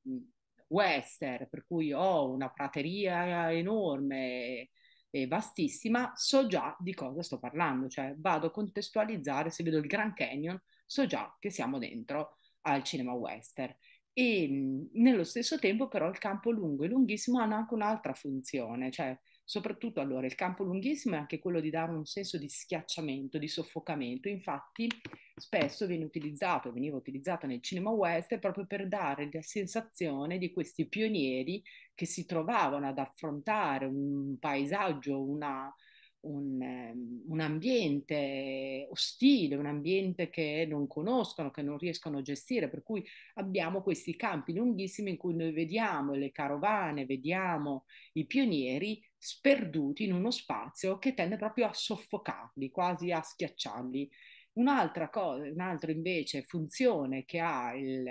western, per cui ho una prateria enorme, eh, vastissima, so già di cosa sto parlando, cioè vado a contestualizzare, se vedo il Grand Canyon, so già che siamo dentro al cinema western. E mh, nello stesso tempo però il campo lungo e lunghissimo hanno anche un'altra funzione, cioè Soprattutto allora il campo lunghissimo è anche quello di dare un senso di schiacciamento, di soffocamento. Infatti spesso viene utilizzato, veniva utilizzato nel cinema west proprio per dare la sensazione di questi pionieri che si trovavano ad affrontare un paesaggio, una, un, ehm, un, ambiente ostile, un ambiente che non conoscono, che non riescono a gestire, per cui abbiamo questi campi lunghissimi in cui noi vediamo le carovane, vediamo i pionieri sperduti in uno spazio che tende proprio a soffocarli, quasi a schiacciarli. Un'altra cosa, un'altra invece funzione che ha il,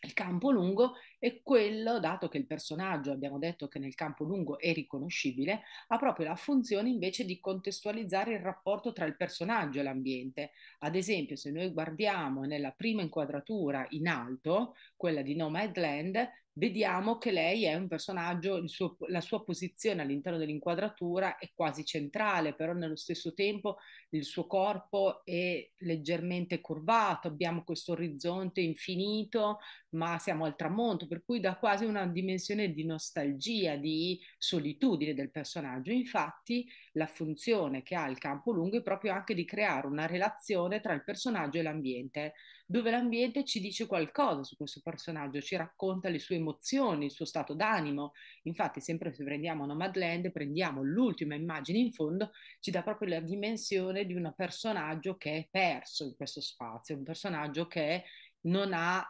il campo lungo e quello, dato che il personaggio abbiamo detto che nel campo lungo è riconoscibile, ha proprio la funzione invece di contestualizzare il rapporto tra il personaggio e l'ambiente. Ad esempio, se noi guardiamo nella prima inquadratura in alto, quella di Nomadland, vediamo che lei è un personaggio, suo, la sua posizione all'interno dell'inquadratura è quasi centrale, però nello stesso tempo il suo corpo è leggermente curvato, abbiamo questo orizzonte infinito, ma siamo al tramonto per cui dà quasi una dimensione di nostalgia, di solitudine del personaggio. Infatti la funzione che ha il campo lungo è proprio anche di creare una relazione tra il personaggio e l'ambiente, dove l'ambiente ci dice qualcosa su questo personaggio, ci racconta le sue emozioni, il suo stato d'animo. Infatti sempre se prendiamo Nomadland, prendiamo l'ultima immagine in fondo, ci dà proprio la dimensione di un personaggio che è perso in questo spazio, un personaggio che non ha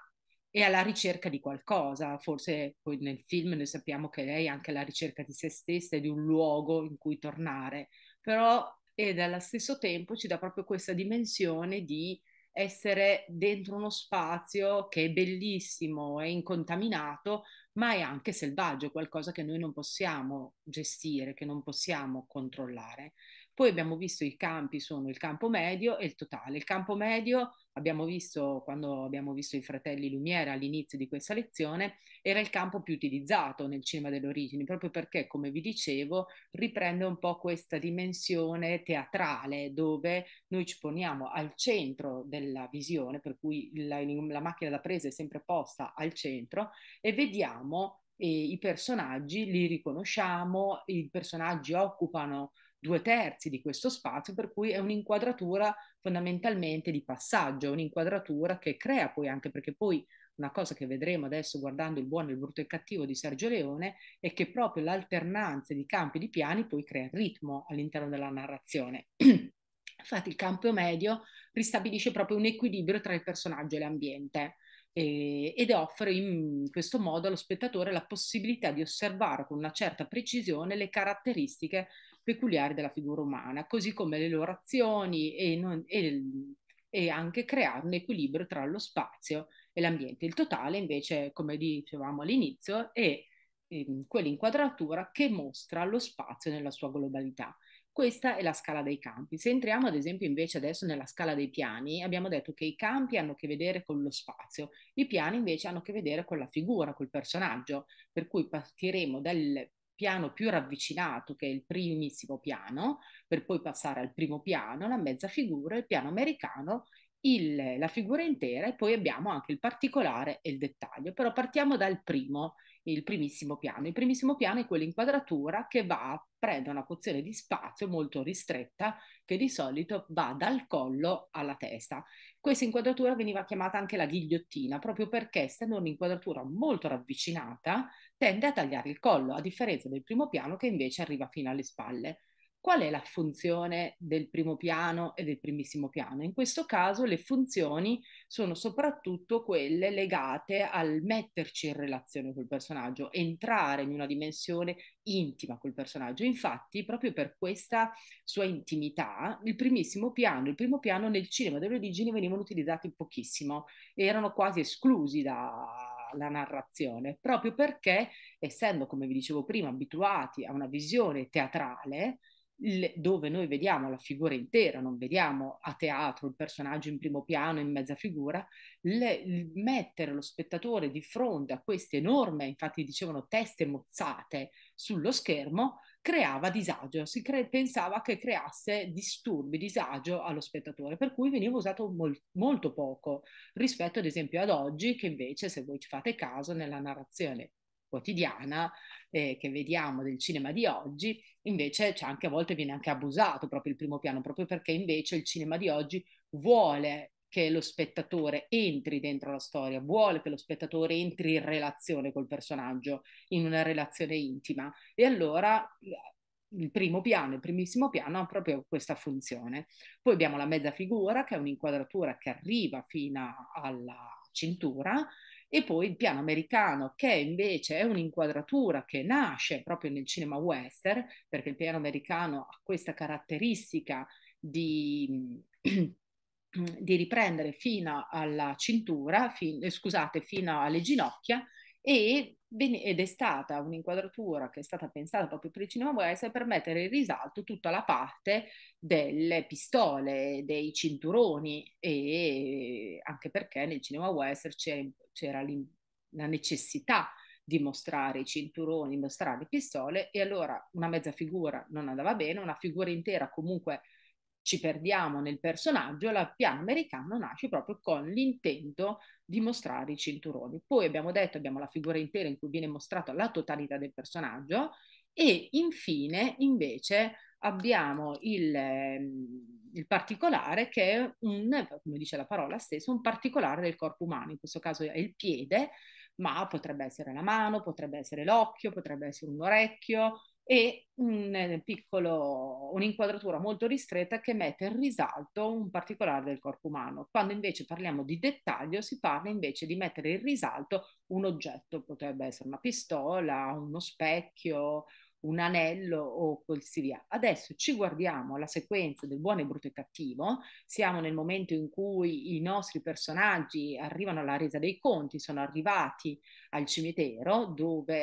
e alla ricerca di qualcosa. Forse poi nel film noi sappiamo che lei è anche alla ricerca di se stessa e di un luogo in cui tornare, però e allo stesso tempo ci dà proprio questa dimensione di essere dentro uno spazio che è bellissimo, è incontaminato, ma è anche selvaggio, qualcosa che noi non possiamo gestire, che non possiamo controllare. Poi abbiamo visto i campi sono il campo medio e il totale. Il campo medio abbiamo visto quando abbiamo visto i fratelli Lumiere all'inizio di questa lezione, era il campo più utilizzato nel cinema delle origini, proprio perché, come vi dicevo, riprende un po' questa dimensione teatrale dove noi ci poniamo al centro della visione, per cui la, la macchina da presa è sempre posta al centro e vediamo e eh, i personaggi li riconosciamo, i personaggi occupano due terzi di questo spazio, per cui è un'inquadratura fondamentalmente di passaggio, un'inquadratura che crea poi anche perché poi una cosa che vedremo adesso guardando il buono, il brutto e il cattivo di Sergio Leone è che proprio l'alternanza di campi e di piani poi crea il ritmo all'interno della narrazione. Infatti il campo medio ristabilisce proprio un equilibrio tra il personaggio e l'ambiente eh, ed offre in questo modo allo spettatore la possibilità di osservare con una certa precisione le caratteristiche peculiari della figura umana, così come le loro azioni e, non, e, e anche creare un equilibrio tra lo spazio e l'ambiente. Il totale invece, come dicevamo all'inizio, è ehm, quell'inquadratura che mostra lo spazio nella sua globalità. Questa è la scala dei campi. Se entriamo ad esempio invece adesso nella scala dei piani, abbiamo detto che i campi hanno a che vedere con lo spazio, i piani invece hanno a che vedere con la figura, col personaggio, per cui partiremo dal piano più ravvicinato, che è il primissimo piano, per poi passare al primo piano, la mezza figura, il piano americano, il, la figura intera e poi abbiamo anche il particolare e il dettaglio. Però partiamo dal primo, il primissimo piano. Il primissimo piano è quell'inquadratura che va a prendere una porzione di spazio molto ristretta che di solito va dal collo alla testa. Questa inquadratura veniva chiamata anche la ghigliottina proprio perché essendo un'inquadratura molto ravvicinata tende a tagliare il collo a differenza del primo piano che invece arriva fino alle spalle. Qual è la funzione del primo piano e del primissimo piano? In questo caso le funzioni sono soprattutto quelle legate al metterci in relazione col personaggio, entrare in una dimensione intima col personaggio. Infatti, proprio per questa sua intimità, il primissimo piano, il primo piano nel cinema delle origini venivano utilizzati pochissimo, erano quasi esclusi da, la narrazione, proprio perché, essendo, come vi dicevo prima, abituati a una visione teatrale, dove noi vediamo la figura intera, non vediamo a teatro il personaggio in primo piano, in mezza figura, le, mettere lo spettatore di fronte a queste enorme, infatti dicevano teste mozzate sullo schermo, creava disagio, si cre- pensava che creasse disturbi, disagio allo spettatore, per cui veniva usato mol- molto poco rispetto ad esempio ad oggi che invece se voi ci fate caso nella narrazione quotidiana eh, che vediamo del cinema di oggi, invece c'è anche a volte viene anche abusato proprio il primo piano, proprio perché invece il cinema di oggi vuole che lo spettatore entri dentro la storia, vuole che lo spettatore entri in relazione col personaggio, in una relazione intima. E allora eh, il primo piano, il primissimo piano ha proprio questa funzione. Poi abbiamo la mezza figura, che è un'inquadratura che arriva fino alla cintura e poi il piano americano, che invece è un'inquadratura che nasce proprio nel cinema western, perché il piano americano ha questa caratteristica di, di riprendere fino alla cintura, fin, eh, scusate, fino alle ginocchia, ed è stata un'inquadratura che è stata pensata proprio per il cinema West per mettere in risalto tutta la parte delle pistole, dei cinturoni e anche perché nel cinema West c'era, c'era la necessità di mostrare i cinturoni, mostrare le pistole e allora una mezza figura non andava bene, una figura intera comunque ci perdiamo nel personaggio, la piano americano nasce proprio con l'intento di mostrare i cinturoni. Poi abbiamo detto, abbiamo la figura intera in cui viene mostrata la totalità del personaggio e infine invece abbiamo il, ehm, il particolare che è un, come dice la parola stessa, un particolare del corpo umano, in questo caso è il piede, ma potrebbe essere la mano, potrebbe essere l'occhio, potrebbe essere un orecchio, e un eh, piccolo, un'inquadratura molto ristretta che mette in risalto un particolare del corpo umano. Quando invece parliamo di dettaglio si parla invece di mettere in risalto un oggetto, potrebbe essere una pistola, uno specchio, un anello o così via. Adesso ci guardiamo alla sequenza del buono e brutto e cattivo, siamo nel momento in cui i nostri personaggi arrivano alla resa dei conti, sono arrivati al cimitero dove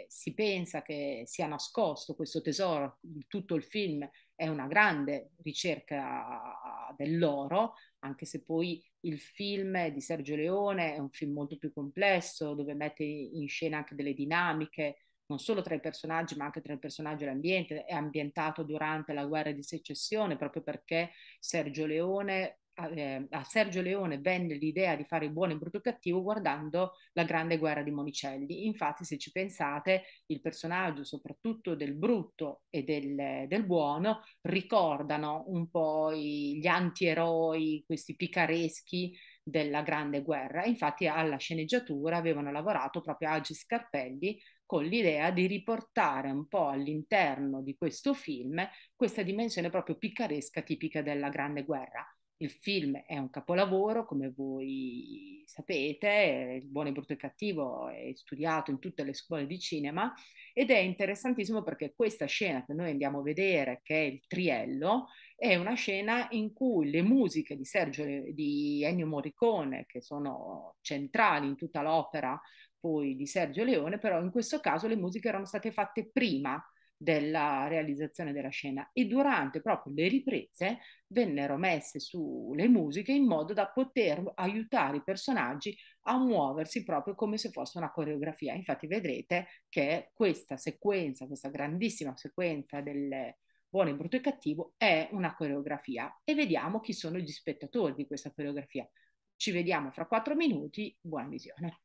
eh, si pensa che sia nascosto questo tesoro, tutto il film è una grande ricerca dell'oro, anche se poi il film di Sergio Leone è un film molto più complesso dove mette in scena anche delle dinamiche non solo tra i personaggi, ma anche tra il personaggio e l'ambiente, è ambientato durante la guerra di secessione proprio perché Sergio Leone a ah, ehm, ah, Sergio Leone venne l'idea di fare il buono, e il brutto e cattivo guardando la grande guerra di Monicelli. Infatti, se ci pensate, il personaggio, soprattutto del brutto e del, del buono, ricordano un po' gli antieroi, questi picareschi della grande guerra. Infatti, alla sceneggiatura avevano lavorato proprio Agi Scarpelli, con l'idea di riportare un po' all'interno di questo film questa dimensione proprio picaresca tipica della Grande Guerra. Il film è un capolavoro, come voi sapete, Il buono, il brutto e il cattivo è studiato in tutte le scuole di cinema ed è interessantissimo perché questa scena che noi andiamo a vedere, che è il triello, è una scena in cui le musiche di Sergio di Ennio Morricone, che sono centrali in tutta l'opera, poi di Sergio Leone, però in questo caso le musiche erano state fatte prima della realizzazione della scena e durante proprio le riprese vennero messe sulle musiche in modo da poter aiutare i personaggi a muoversi proprio come se fosse una coreografia. Infatti vedrete che questa sequenza, questa grandissima sequenza del buono, brutto e cattivo è una coreografia e vediamo chi sono gli spettatori di questa coreografia. Ci vediamo fra quattro minuti, buona visione.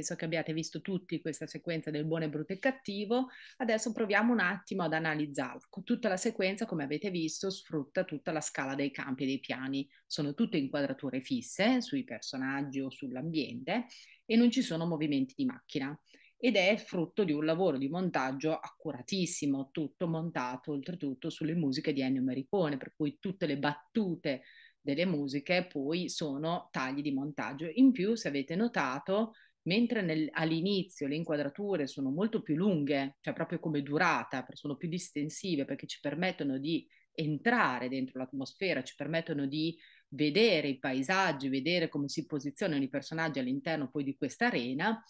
penso che abbiate visto tutti questa sequenza del buono, brutto e cattivo. Adesso proviamo un attimo ad analizzarla. Tutta la sequenza, come avete visto, sfrutta tutta la scala dei campi e dei piani. Sono tutte inquadrature fisse eh, sui personaggi o sull'ambiente e non ci sono movimenti di macchina ed è frutto di un lavoro di montaggio accuratissimo, tutto montato oltretutto sulle musiche di Ennio Morricone, per cui tutte le battute delle musiche poi sono tagli di montaggio. In più, se avete notato, mentre nel, all'inizio le inquadrature sono molto più lunghe, cioè proprio come durata, sono più distensive perché ci permettono di entrare dentro l'atmosfera, ci permettono di vedere i paesaggi, vedere come si posizionano i personaggi all'interno poi di questa arena.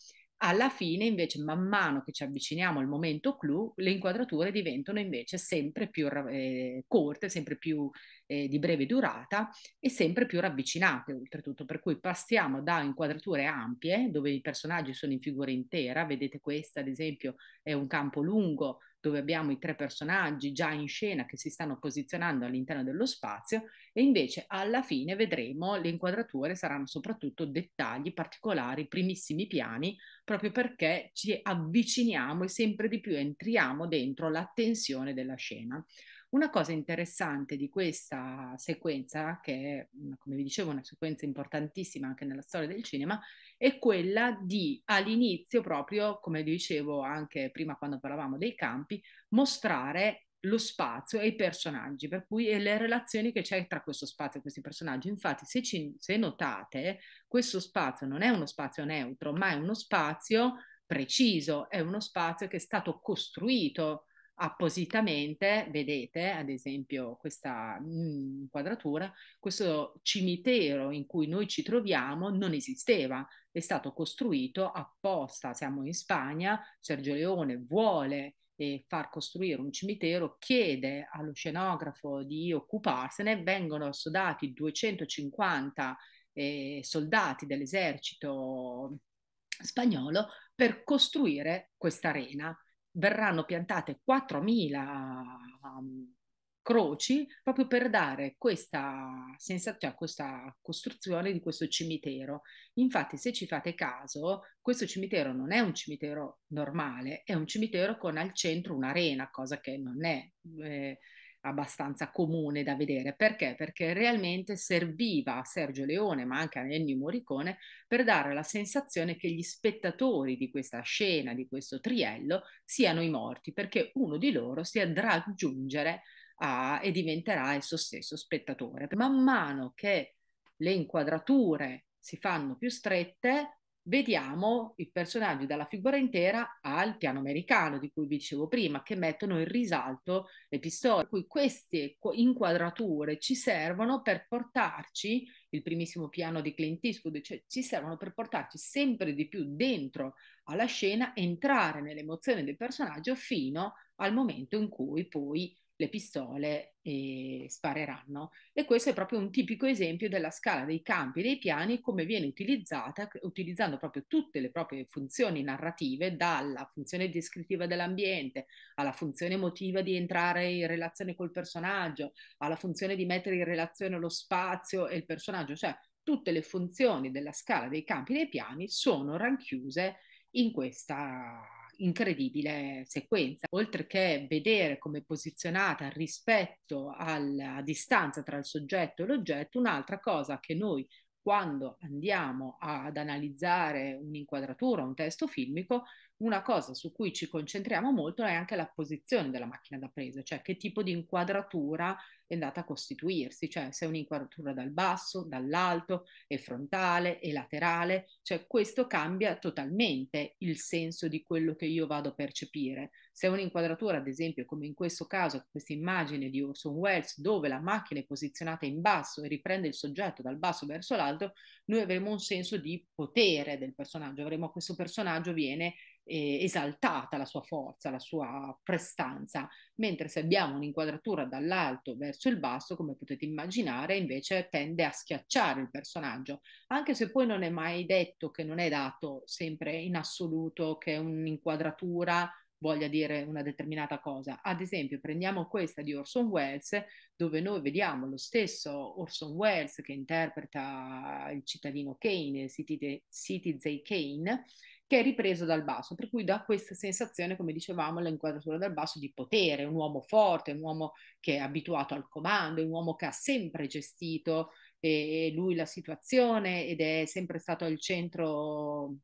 Alla fine, invece, man mano che ci avviciniamo al momento clou, le inquadrature diventano invece sempre più eh, corte, sempre più eh, di breve durata e sempre più ravvicinate oltretutto, per cui passiamo da inquadrature ampie dove i personaggi sono in figura intera, vedete questa ad esempio è un campo lungo dove abbiamo i tre personaggi già in scena che si stanno posizionando all'interno dello spazio e invece alla fine vedremo le inquadrature saranno soprattutto dettagli particolari, primissimi piani, proprio perché ci avviciniamo e sempre di più entriamo dentro l'attenzione della scena. Una cosa interessante di questa sequenza, che è, mhmm, come vi dicevo, una sequenza importantissima anche nella storia del cinema, è quella di all'inizio, proprio come dicevo anche prima quando parlavamo dei campi, mostrare lo spazio e i personaggi, per cui e le relazioni che c'è tra questo spazio e questi personaggi. Infatti, se, ci, se notate, questo spazio non è uno spazio neutro, ma è uno spazio preciso, è uno spazio che è stato costruito appositamente, vedete ad esempio questa mhmm, inquadratura, questo cimitero in cui noi ci troviamo non esisteva, è stato costruito apposta, siamo in Spagna, Sergio Leone vuole eh, far costruire un cimitero, chiede allo scenografo di occuparsene, vengono assodati 250 eh, soldati dell'esercito spagnolo per costruire questa arena verranno piantate 4.000 um, croci proprio per dare questa, sensazione, cioè questa costruzione di questo cimitero. Infatti, se ci fate caso, questo cimitero non è un cimitero normale, è un cimitero con al centro un'arena, cosa che non è. Eh, abbastanza comune da vedere. Perché? Perché realmente serviva a Sergio Leone, ma anche a Ennio Morricone, per dare la sensazione che gli spettatori di questa scena, di questo triello, siano i morti, perché uno di loro si andrà a giungere e diventerà esso stesso spettatore. Man mano che le inquadrature si fanno più strette, vediamo i personaggi dalla figura intera al piano americano di cui vi dicevo prima, che mettono in risalto le pistole. Cui queste inquadrature ci servono per portarci, il primissimo piano di Clint Eastwood, cioè ci servono per portarci sempre di più dentro alla scena, entrare nell'emozione del personaggio fino al momento in cui poi le pistole e spareranno. E questo è proprio un tipico esempio della scala dei campi e dei piani, come viene utilizzata, utilizzando proprio tutte le proprie funzioni narrative, dalla funzione descrittiva dell'ambiente alla funzione emotiva di entrare in relazione col personaggio, alla funzione di mettere in relazione lo spazio e il personaggio, cioè tutte le funzioni della scala dei campi e dei piani sono racchiuse in questa incredibile sequenza, oltre che vedere come posizionata rispetto alla distanza tra il soggetto e l'oggetto, un'altra cosa che noi quando andiamo ad analizzare un'inquadratura, un testo filmico, una cosa su cui ci concentriamo molto è anche la posizione della macchina da presa, cioè che tipo di inquadratura è andata a costituirsi, cioè se è un'inquadratura dal basso, dall'alto, è frontale, è laterale, cioè questo cambia totalmente il senso di quello che io vado a percepire. Se è un'inquadratura, ad esempio, come in questo caso, questa immagine di Orson Welles, dove la macchina è posizionata in basso e riprende il soggetto dal basso verso l'alto, noi avremo un senso di potere del personaggio, avremo questo personaggio viene eh, esaltata la sua forza, la sua prestanza, mentre se abbiamo un'inquadratura dall'alto verso il basso, come potete immaginare, invece tende a schiacciare il personaggio, anche se poi non è mai detto che non è dato sempre in assoluto che un'inquadratura voglia dire una determinata cosa. Ad esempio, prendiamo questa di Orson Welles, dove noi vediamo lo stesso Orson Welles che interpreta il cittadino Kane, Citizen Kane, che è ripreso dal basso, per cui dà questa sensazione, come dicevamo, l'inquadratura dal basso di potere, un uomo forte, un uomo che è abituato al comando, un uomo che ha sempre gestito eh, lui la situazione ed è sempre stato al centro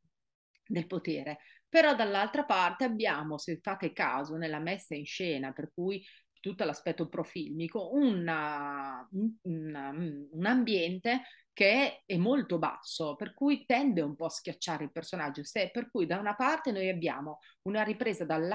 del potere. Però dall'altra parte abbiamo, se fate caso, nella messa in scena, per cui tutto l'aspetto profilmico, una, una, un ambiente che è molto basso, per cui tende un po' a schiacciare il personaggio. Se, per cui da una parte noi abbiamo una ripresa dal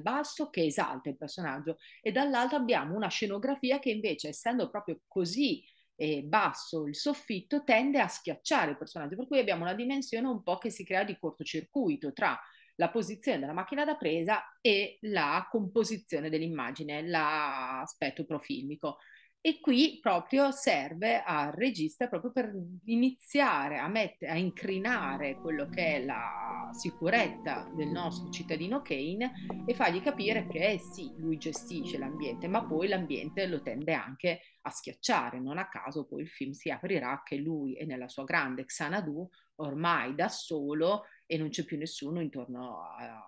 basso che esalta il personaggio e dall'altra abbiamo una scenografia che invece, essendo proprio così eh, basso il soffitto, tende a schiacciare il personaggio, per cui abbiamo una dimensione un po' che si crea di cortocircuito tra la posizione della macchina da presa e la composizione dell'immagine, l'aspetto profilmico e qui proprio serve al regista proprio per iniziare a, mette, a incrinare quello che è la sicurezza del nostro cittadino Kane e fargli capire che sì, lui gestisce l'ambiente, ma poi l'ambiente lo tende anche a schiacciare. Non a caso poi il film si aprirà che lui è nella sua grande Xanadu ormai da solo e non c'è più nessuno intorno a,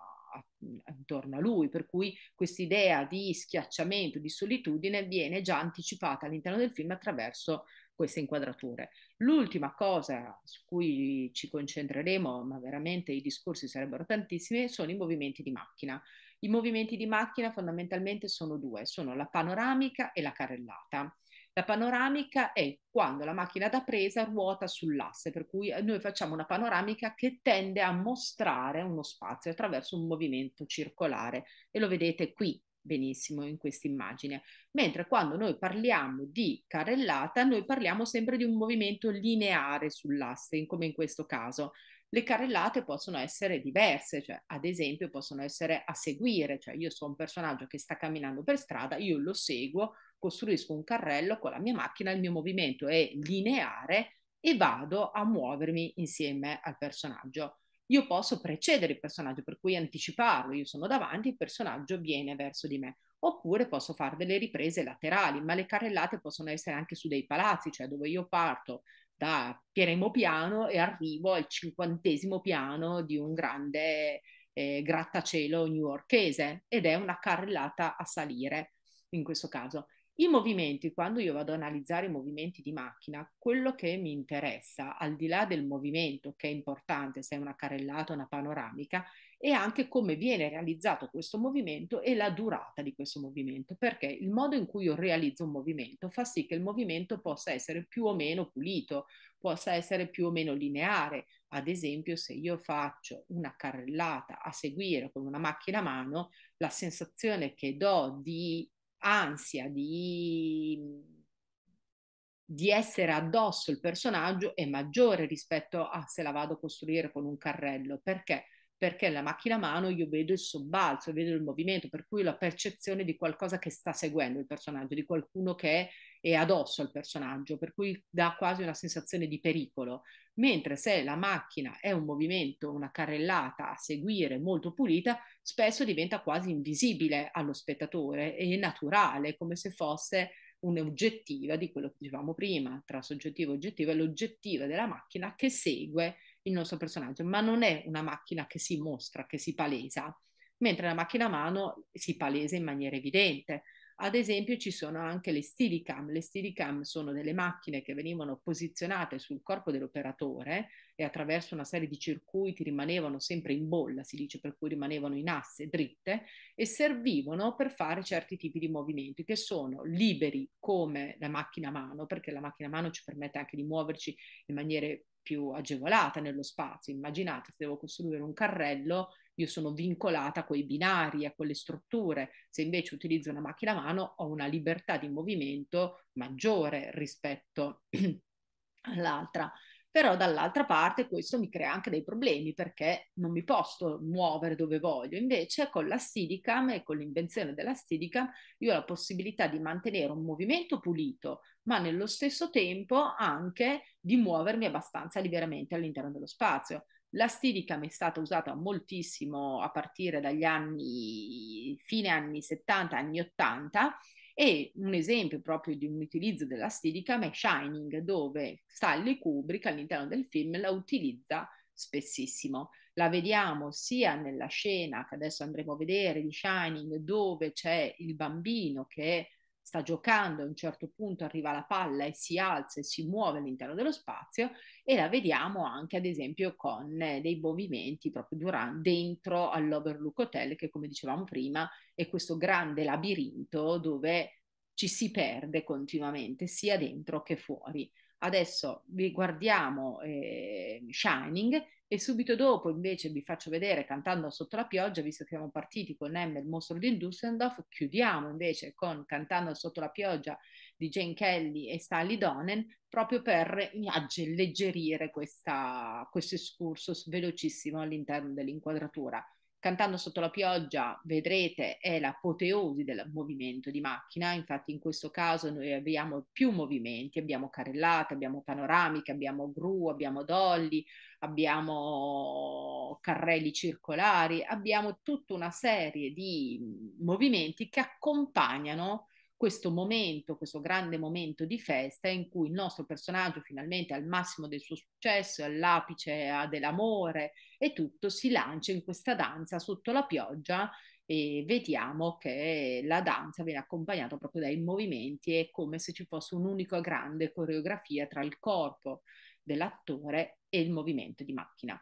intorno a lui, per cui questa idea di schiacciamento, di solitudine viene già anticipata all'interno del film attraverso queste inquadrature. L'ultima cosa su cui ci concentreremo, ma veramente i discorsi sarebbero tantissimi, sono i movimenti di macchina. I movimenti di macchina fondamentalmente sono due, sono la panoramica e la carrellata. La panoramica è quando la macchina da presa ruota sull'asse, per cui eh, noi facciamo una panoramica che tende a mostrare uno spazio attraverso un movimento circolare e lo vedete qui benissimo in questa immagine. Mentre quando noi parliamo di carrellata, noi parliamo sempre di un movimento lineare sull'asse, come in questo caso le carrellate possono essere diverse, cioè ad esempio possono essere a seguire, cioè io sono un personaggio che sta camminando per strada, io lo seguo, costruisco un carrello con la mia macchina, il mio movimento è lineare e vado a muovermi insieme al personaggio. Io posso precedere il personaggio, per cui anticiparlo, io sono davanti, il personaggio viene verso di me. Oppure posso fare delle riprese laterali, ma le carrellate possono essere anche su dei palazzi, cioè dove io parto salita, pieno piano e arrivo al cinquantesimo piano di un grande eh, grattacielo newyorchese ed è una carrellata a salire in questo caso. I movimenti, quando io vado ad analizzare i movimenti di macchina, quello che mi interessa, al di là del movimento che è importante, se è una carrellata o una panoramica, e anche come viene realizzato questo movimento e la durata di questo movimento, perché il modo in cui io realizzo un movimento fa sì che il movimento possa essere più o meno pulito, possa essere più o meno lineare. Ad esempio, se io faccio una carrellata a seguire con una macchina a mano, la sensazione che do di ansia, di di essere addosso il personaggio è maggiore rispetto a se la vado a costruire con un carrello, perché perché la macchina a mano io vedo il sobbalzo, vedo il movimento, per cui la percezione di qualcosa che sta seguendo il personaggio, di qualcuno che è addosso al personaggio, per cui dà quasi una sensazione di pericolo. Mentre se la macchina è un movimento, una carrellata a seguire molto pulita, spesso diventa quasi invisibile allo spettatore e naturale, come se fosse un'oggettiva di quello che dicevamo prima, tra soggettivo e oggettivo, è l'oggettiva della macchina che segue il nostro personaggio, ma non è una macchina che si mostra, che si palesa, mentre la macchina a mano si palesa in maniera evidente. Ad esempio ci sono anche le Steadicam, le Steadicam sono delle macchine che venivano posizionate sul corpo dell'operatore e attraverso una serie di circuiti rimanevano sempre in bolla, si dice, per cui rimanevano in asse dritte e servivano per fare certi tipi di movimenti che sono liberi come la macchina a mano, perché la macchina a mano ci permette anche di muoverci in maniere più agevolata nello spazio. Immaginate se devo costruire un carrello, io sono vincolata a quei binari, a quelle strutture. Se invece utilizzo una macchina a mano ho una libertà di movimento maggiore rispetto all'altra però dall'altra parte questo mi crea anche dei problemi perché non mi posso muovere dove voglio. Invece con la Sidicam e con l'invenzione della Sidicam io ho la possibilità di mantenere un movimento pulito, ma nello stesso tempo anche di muovermi abbastanza liberamente all'interno dello spazio. La Sidicam è stata usata moltissimo a partire dagli anni, fine anni 70, anni 80 e un esempio proprio di un utilizzo della steadicam è Shining, dove Stanley Kubrick all'interno del film la utilizza spessissimo. La vediamo sia nella scena che adesso andremo a vedere di Shining, dove c'è il bambino che sta giocando, a un certo punto arriva la palla e si alza e si muove all'interno dello spazio e la vediamo anche ad esempio con eh, dei movimenti proprio durante, dentro all'Overlook Hotel che come dicevamo prima è questo grande labirinto dove ci si perde continuamente sia dentro che fuori. Adesso vi guardiamo eh, Shining e subito dopo invece vi faccio vedere cantando sotto la pioggia, visto che siamo partiti con M, il mostro di Dusseldorf, chiudiamo invece con cantando sotto la pioggia di Jane Kelly e Sally Donen, proprio per alleggerire questo escursus velocissimo all'interno dell'inquadratura. Cantando sotto la pioggia, vedrete, è l'apoteosi del movimento di macchina, infatti in questo caso noi abbiamo più movimenti, abbiamo carrellate, abbiamo panoramiche, abbiamo gru, abbiamo dolly, abbiamo carrelli circolari, abbiamo tutta una serie di movimenti che accompagnano questo momento, questo grande momento di festa in cui il nostro personaggio finalmente al massimo del suo successo, all'apice dell'amore e tutto, si lancia in questa danza sotto la pioggia e vediamo che la danza viene accompagnata proprio dai movimenti, è come se ci fosse un'unica grande coreografia tra il corpo dell'attore e il movimento di macchina.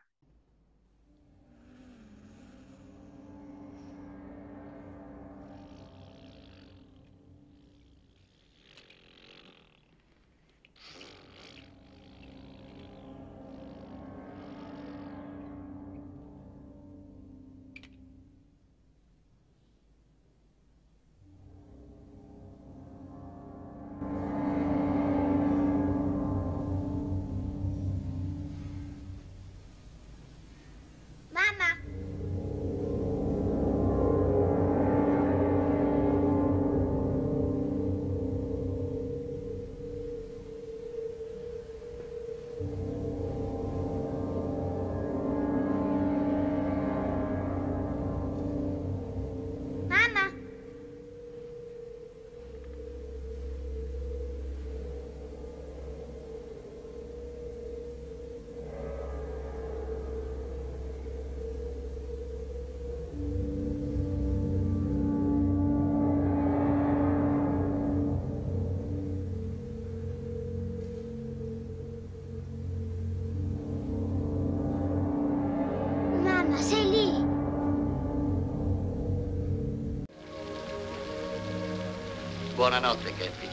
Buonanotte, Kathy.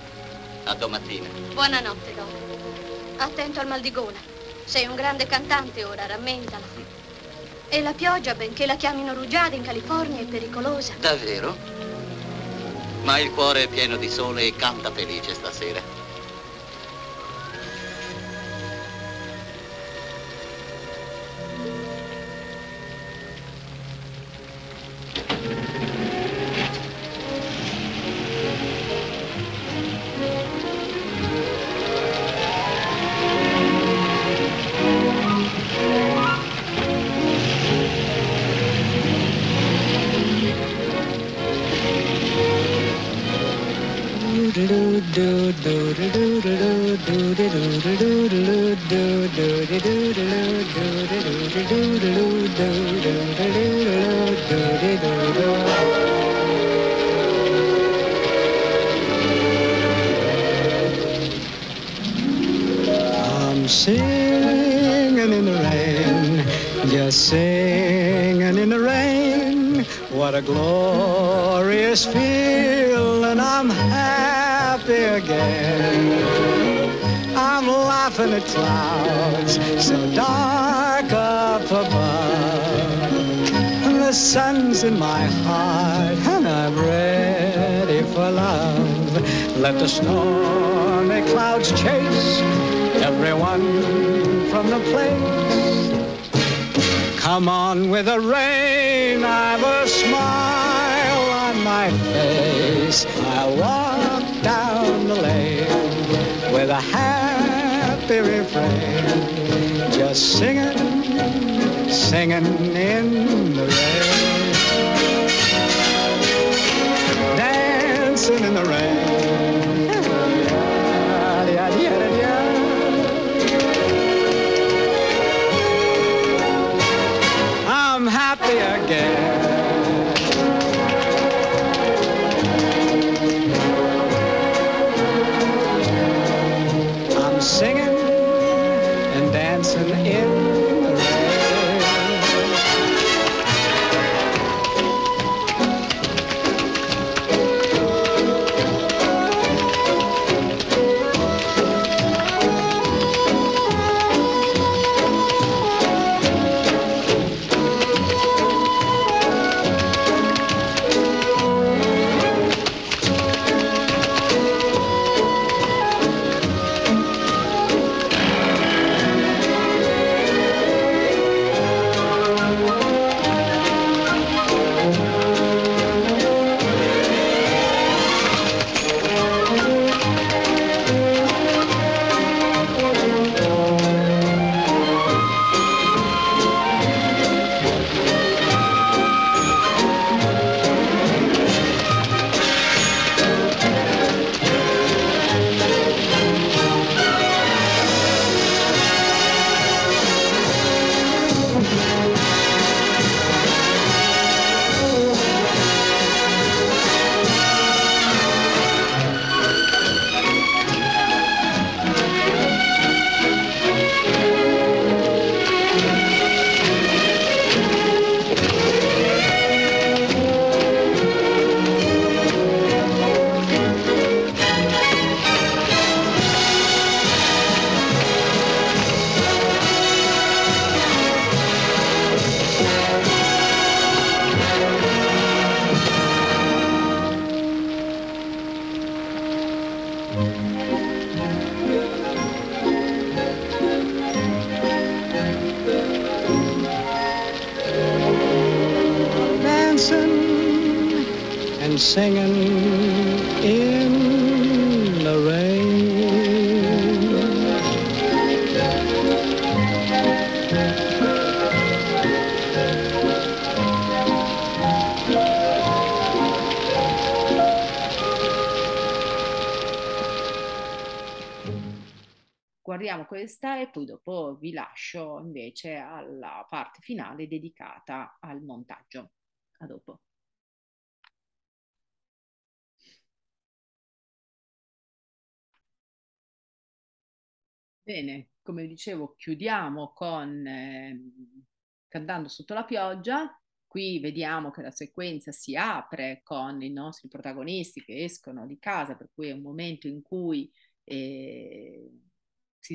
A domattina. Buonanotte, Doc. Attento al mal di gola. Sei un grande cantante ora, rammentala. Mm. E la pioggia, benché la chiamino rugiada in California, è pericolosa. Davvero? Ma il cuore è pieno di sole e canta felice stasera. happy refrain. Just singing, singing in invece alla parte finale dedicata al montaggio. A dopo. Bene, come dicevo, chiudiamo con eh, Cantando sotto la pioggia. Qui vediamo che la sequenza si apre con i nostri protagonisti che escono di casa, per cui è un momento in cui eh,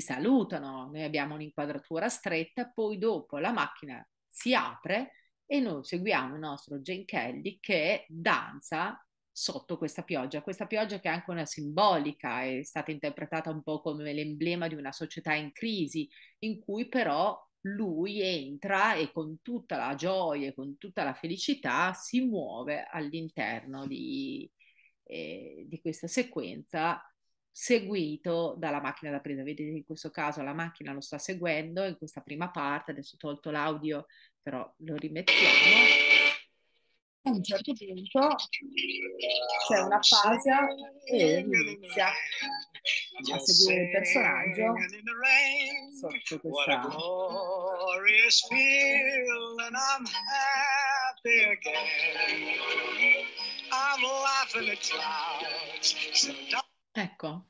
si salutano, noi abbiamo un'inquadratura stretta, poi dopo la macchina si apre e noi seguiamo il nostro Jane Kelly che danza sotto questa pioggia, questa pioggia che è anche una simbolica, è stata interpretata un po' come l'emblema di una società in crisi, in cui però lui entra e con tutta la gioia e con tutta la felicità si muove all'interno di, eh, di questa sequenza seguito dalla macchina da presa. Vedete in questo caso la macchina lo sta seguendo in questa prima parte, adesso ho tolto l'audio, però lo rimettiamo. A un certo punto c'è una fase e inizia a seguire il personaggio sotto questa I'm laughing at clouds, so don't Ecco,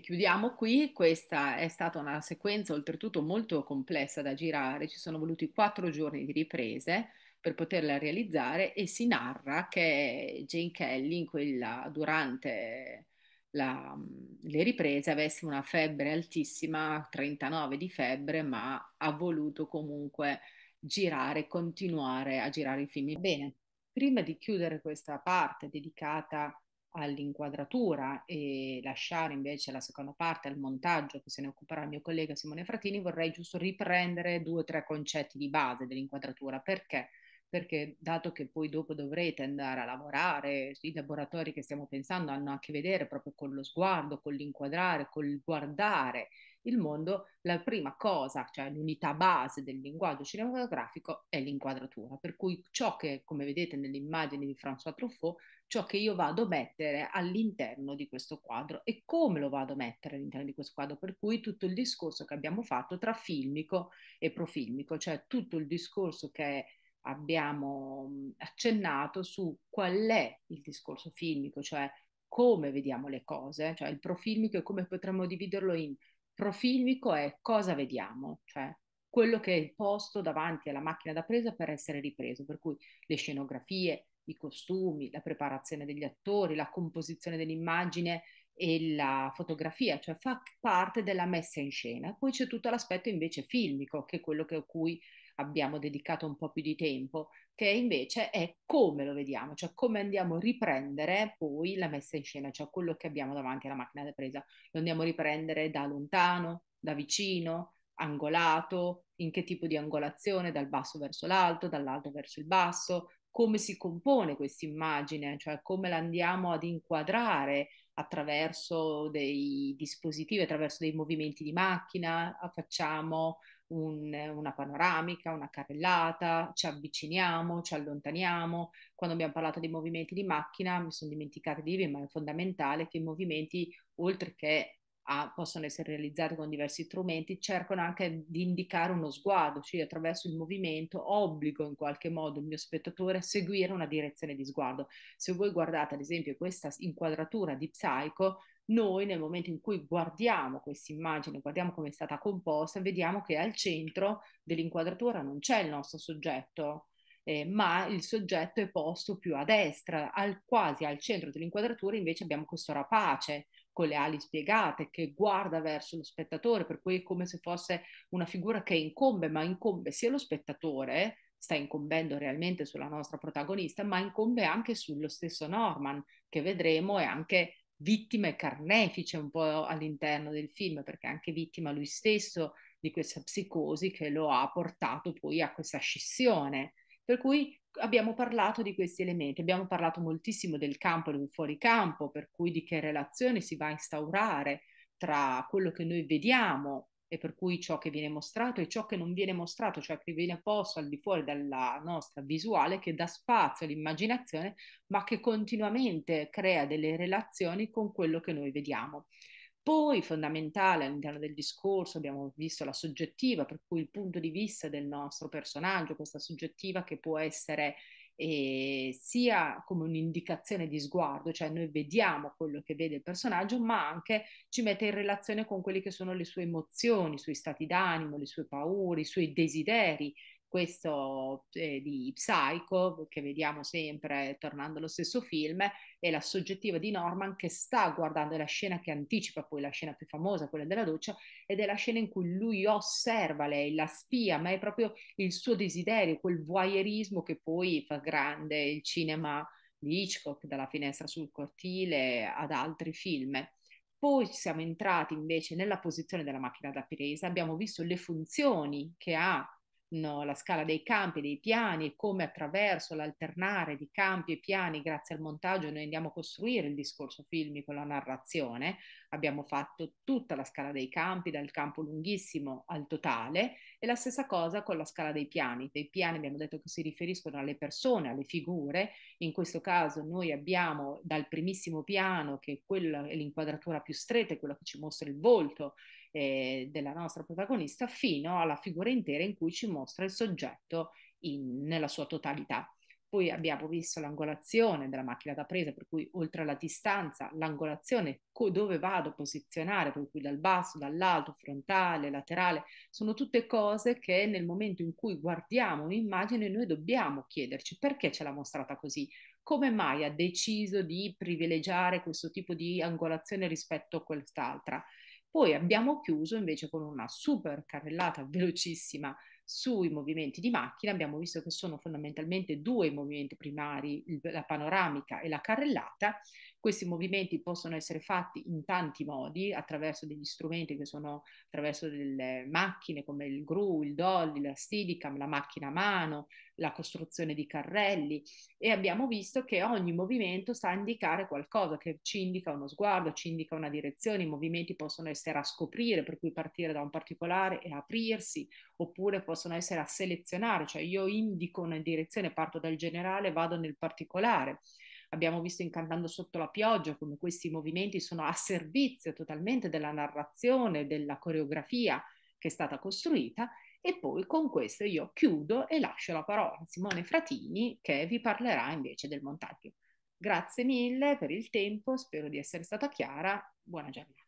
chiudiamo qui. Questa è stata una sequenza oltretutto molto complessa da girare. Ci sono voluti quattro giorni di riprese per poterla realizzare e si narra che Jane Kelly quella, durante la, le riprese avesse una febbre altissima, 39 di febbre, ma ha voluto comunque girare, continuare a girare i film. Bene, prima di chiudere questa parte dedicata all'inquadratura e lasciare invece la seconda parte al montaggio che se ne occuperà il mio collega Simone Fratini, vorrei giusto riprendere due o tre concetti di base dell'inquadratura. Perché? Perché dato che poi dopo dovrete andare a lavorare, i laboratori che stiamo pensando hanno a che vedere proprio con lo sguardo, con l'inquadrare, col guardare il mondo, la prima cosa, cioè l'unità base del linguaggio cinematografico è l'inquadratura, per cui ciò che, come vedete nelle immagini di François Truffaut, ciò che io vado a mettere all'interno di questo quadro e come lo vado a mettere all'interno di questo quadro, per cui tutto il discorso che abbiamo fatto tra filmico e profilmico, cioè tutto il discorso che abbiamo accennato su qual è il discorso filmico, cioè come vediamo le cose, cioè il profilmico e come potremmo dividerlo in Profilmico è cosa vediamo, cioè quello che è il posto davanti alla macchina da presa per essere ripreso, per cui le scenografie, i costumi, la preparazione degli attori, la composizione dell'immagine e la fotografia, cioè fa parte della messa in scena. Poi c'è tutto l'aspetto invece filmico, che è quello che, cui abbiamo dedicato un po' più di tempo, che invece è come lo vediamo, cioè come andiamo a riprendere poi la messa in scena, cioè quello che abbiamo davanti alla macchina da presa. Lo andiamo a riprendere da lontano, da vicino, angolato, in che tipo di angolazione, dal basso verso l'alto, dall'alto verso il basso, come si compone questa immagine, cioè come la andiamo ad inquadrare attraverso dei dispositivi, attraverso dei movimenti di macchina, facciamo un, una panoramica, una carrellata, ci avviciniamo, ci allontaniamo. Quando abbiamo parlato dei movimenti di macchina mi sono dimenticata di dire, ma è fondamentale che i movimenti, oltre che a, possono essere realizzate con diversi strumenti, cercano anche di indicare uno sguardo, cioè attraverso il movimento obbligo in qualche modo il mio spettatore a seguire una direzione di sguardo. Se voi guardate ad esempio questa inquadratura di Psycho, noi nel momento in cui guardiamo questa immagine, guardiamo come è stata composta, vediamo che al centro dell'inquadratura non c'è il nostro soggetto, eh, ma il soggetto è posto più a destra, al, quasi al centro dell'inquadratura invece abbiamo questo rapace, con le ali spiegate, che guarda verso lo spettatore, per cui è come se fosse una figura che incombe, ma incombe sia lo spettatore, sta incombendo realmente sulla nostra protagonista, ma incombe anche sullo stesso Norman, che vedremo è anche vittima e carnefice un po' all'interno del film, perché è anche vittima lui stesso di questa psicosi che lo ha portato poi a questa scissione. Per cui abbiamo parlato di questi elementi, abbiamo parlato moltissimo del campo e del fuoricampo, per cui di che relazione si va a instaurare tra quello che noi vediamo e per cui ciò che viene mostrato e ciò che non viene mostrato, cioè che viene posto al di fuori dalla nostra visuale, che dà spazio all'immaginazione, ma che continuamente crea delle relazioni con quello che noi vediamo. Poi fondamentale all'interno del discorso abbiamo visto la soggettiva, per cui il punto di vista del nostro personaggio, questa soggettiva che può essere eh, sia come un'indicazione di sguardo, cioè noi vediamo quello che vede il personaggio, ma anche ci mette in relazione con quelle che sono le sue emozioni, i suoi stati d'animo, le sue paure, i suoi desideri, questo eh, di Psycho, che vediamo sempre tornando allo stesso film, e la soggettiva di Norman che sta guardando la scena che anticipa poi la scena più famosa, quella della doccia, ed è la scena in cui lui osserva lei, la spia, ma è proprio il suo desiderio, quel voyeurismo che poi fa grande il cinema di Hitchcock, dalla finestra sul cortile ad altri film. Poi siamo entrati invece nella posizione della macchina da presa, abbiamo visto le funzioni che ha no, la scala dei campi, dei piani, come attraverso l'alternare di campi e piani grazie al montaggio noi andiamo a costruire il discorso filmico, la narrazione. Abbiamo fatto tutta la scala dei campi, dal campo lunghissimo al totale e la stessa cosa con la scala dei piani. Dei piani abbiamo detto che si riferiscono alle persone, alle figure. In questo caso noi abbiamo dal primissimo piano, che è, quella, è l'inquadratura più stretta, è quella che ci mostra il volto, eh, della nostra protagonista fino alla figura intera in cui ci mostra il soggetto in, nella sua totalità. Poi abbiamo visto l'angolazione della macchina da presa, per cui oltre alla distanza, l'angolazione co- dove vado a posizionare, per cui dal basso, dall'alto, frontale, laterale, sono tutte cose che nel momento in cui guardiamo un'immagine noi dobbiamo chiederci perché ce l'ha mostrata così, come mai ha deciso di privilegiare questo tipo di angolazione rispetto a quest'altra. Poi abbiamo chiuso invece con una super carrellata velocissima sui movimenti di macchina, abbiamo visto che sono fondamentalmente due i movimenti primari, la panoramica e la carrellata, questi movimenti possono essere fatti in tanti modi, attraverso degli strumenti che sono attraverso delle macchine come il gru, il dolly, la steadicam, la macchina a mano, la costruzione di carrelli e abbiamo visto che ogni movimento sa indicare qualcosa, che ci indica uno sguardo, ci indica una direzione, i movimenti possono essere a scoprire, per cui partire da un particolare e aprirsi, oppure possono essere a selezionare, cioè io indico una direzione, parto dal generale, vado nel particolare abbiamo visto incantando sotto la pioggia come questi movimenti sono a servizio totalmente della narrazione, della coreografia che è stata costruita e poi con questo io chiudo e lascio la parola a Simone Fratini che vi parlerà invece del montaggio. Grazie mille per il tempo, spero di essere stata chiara, buona giornata.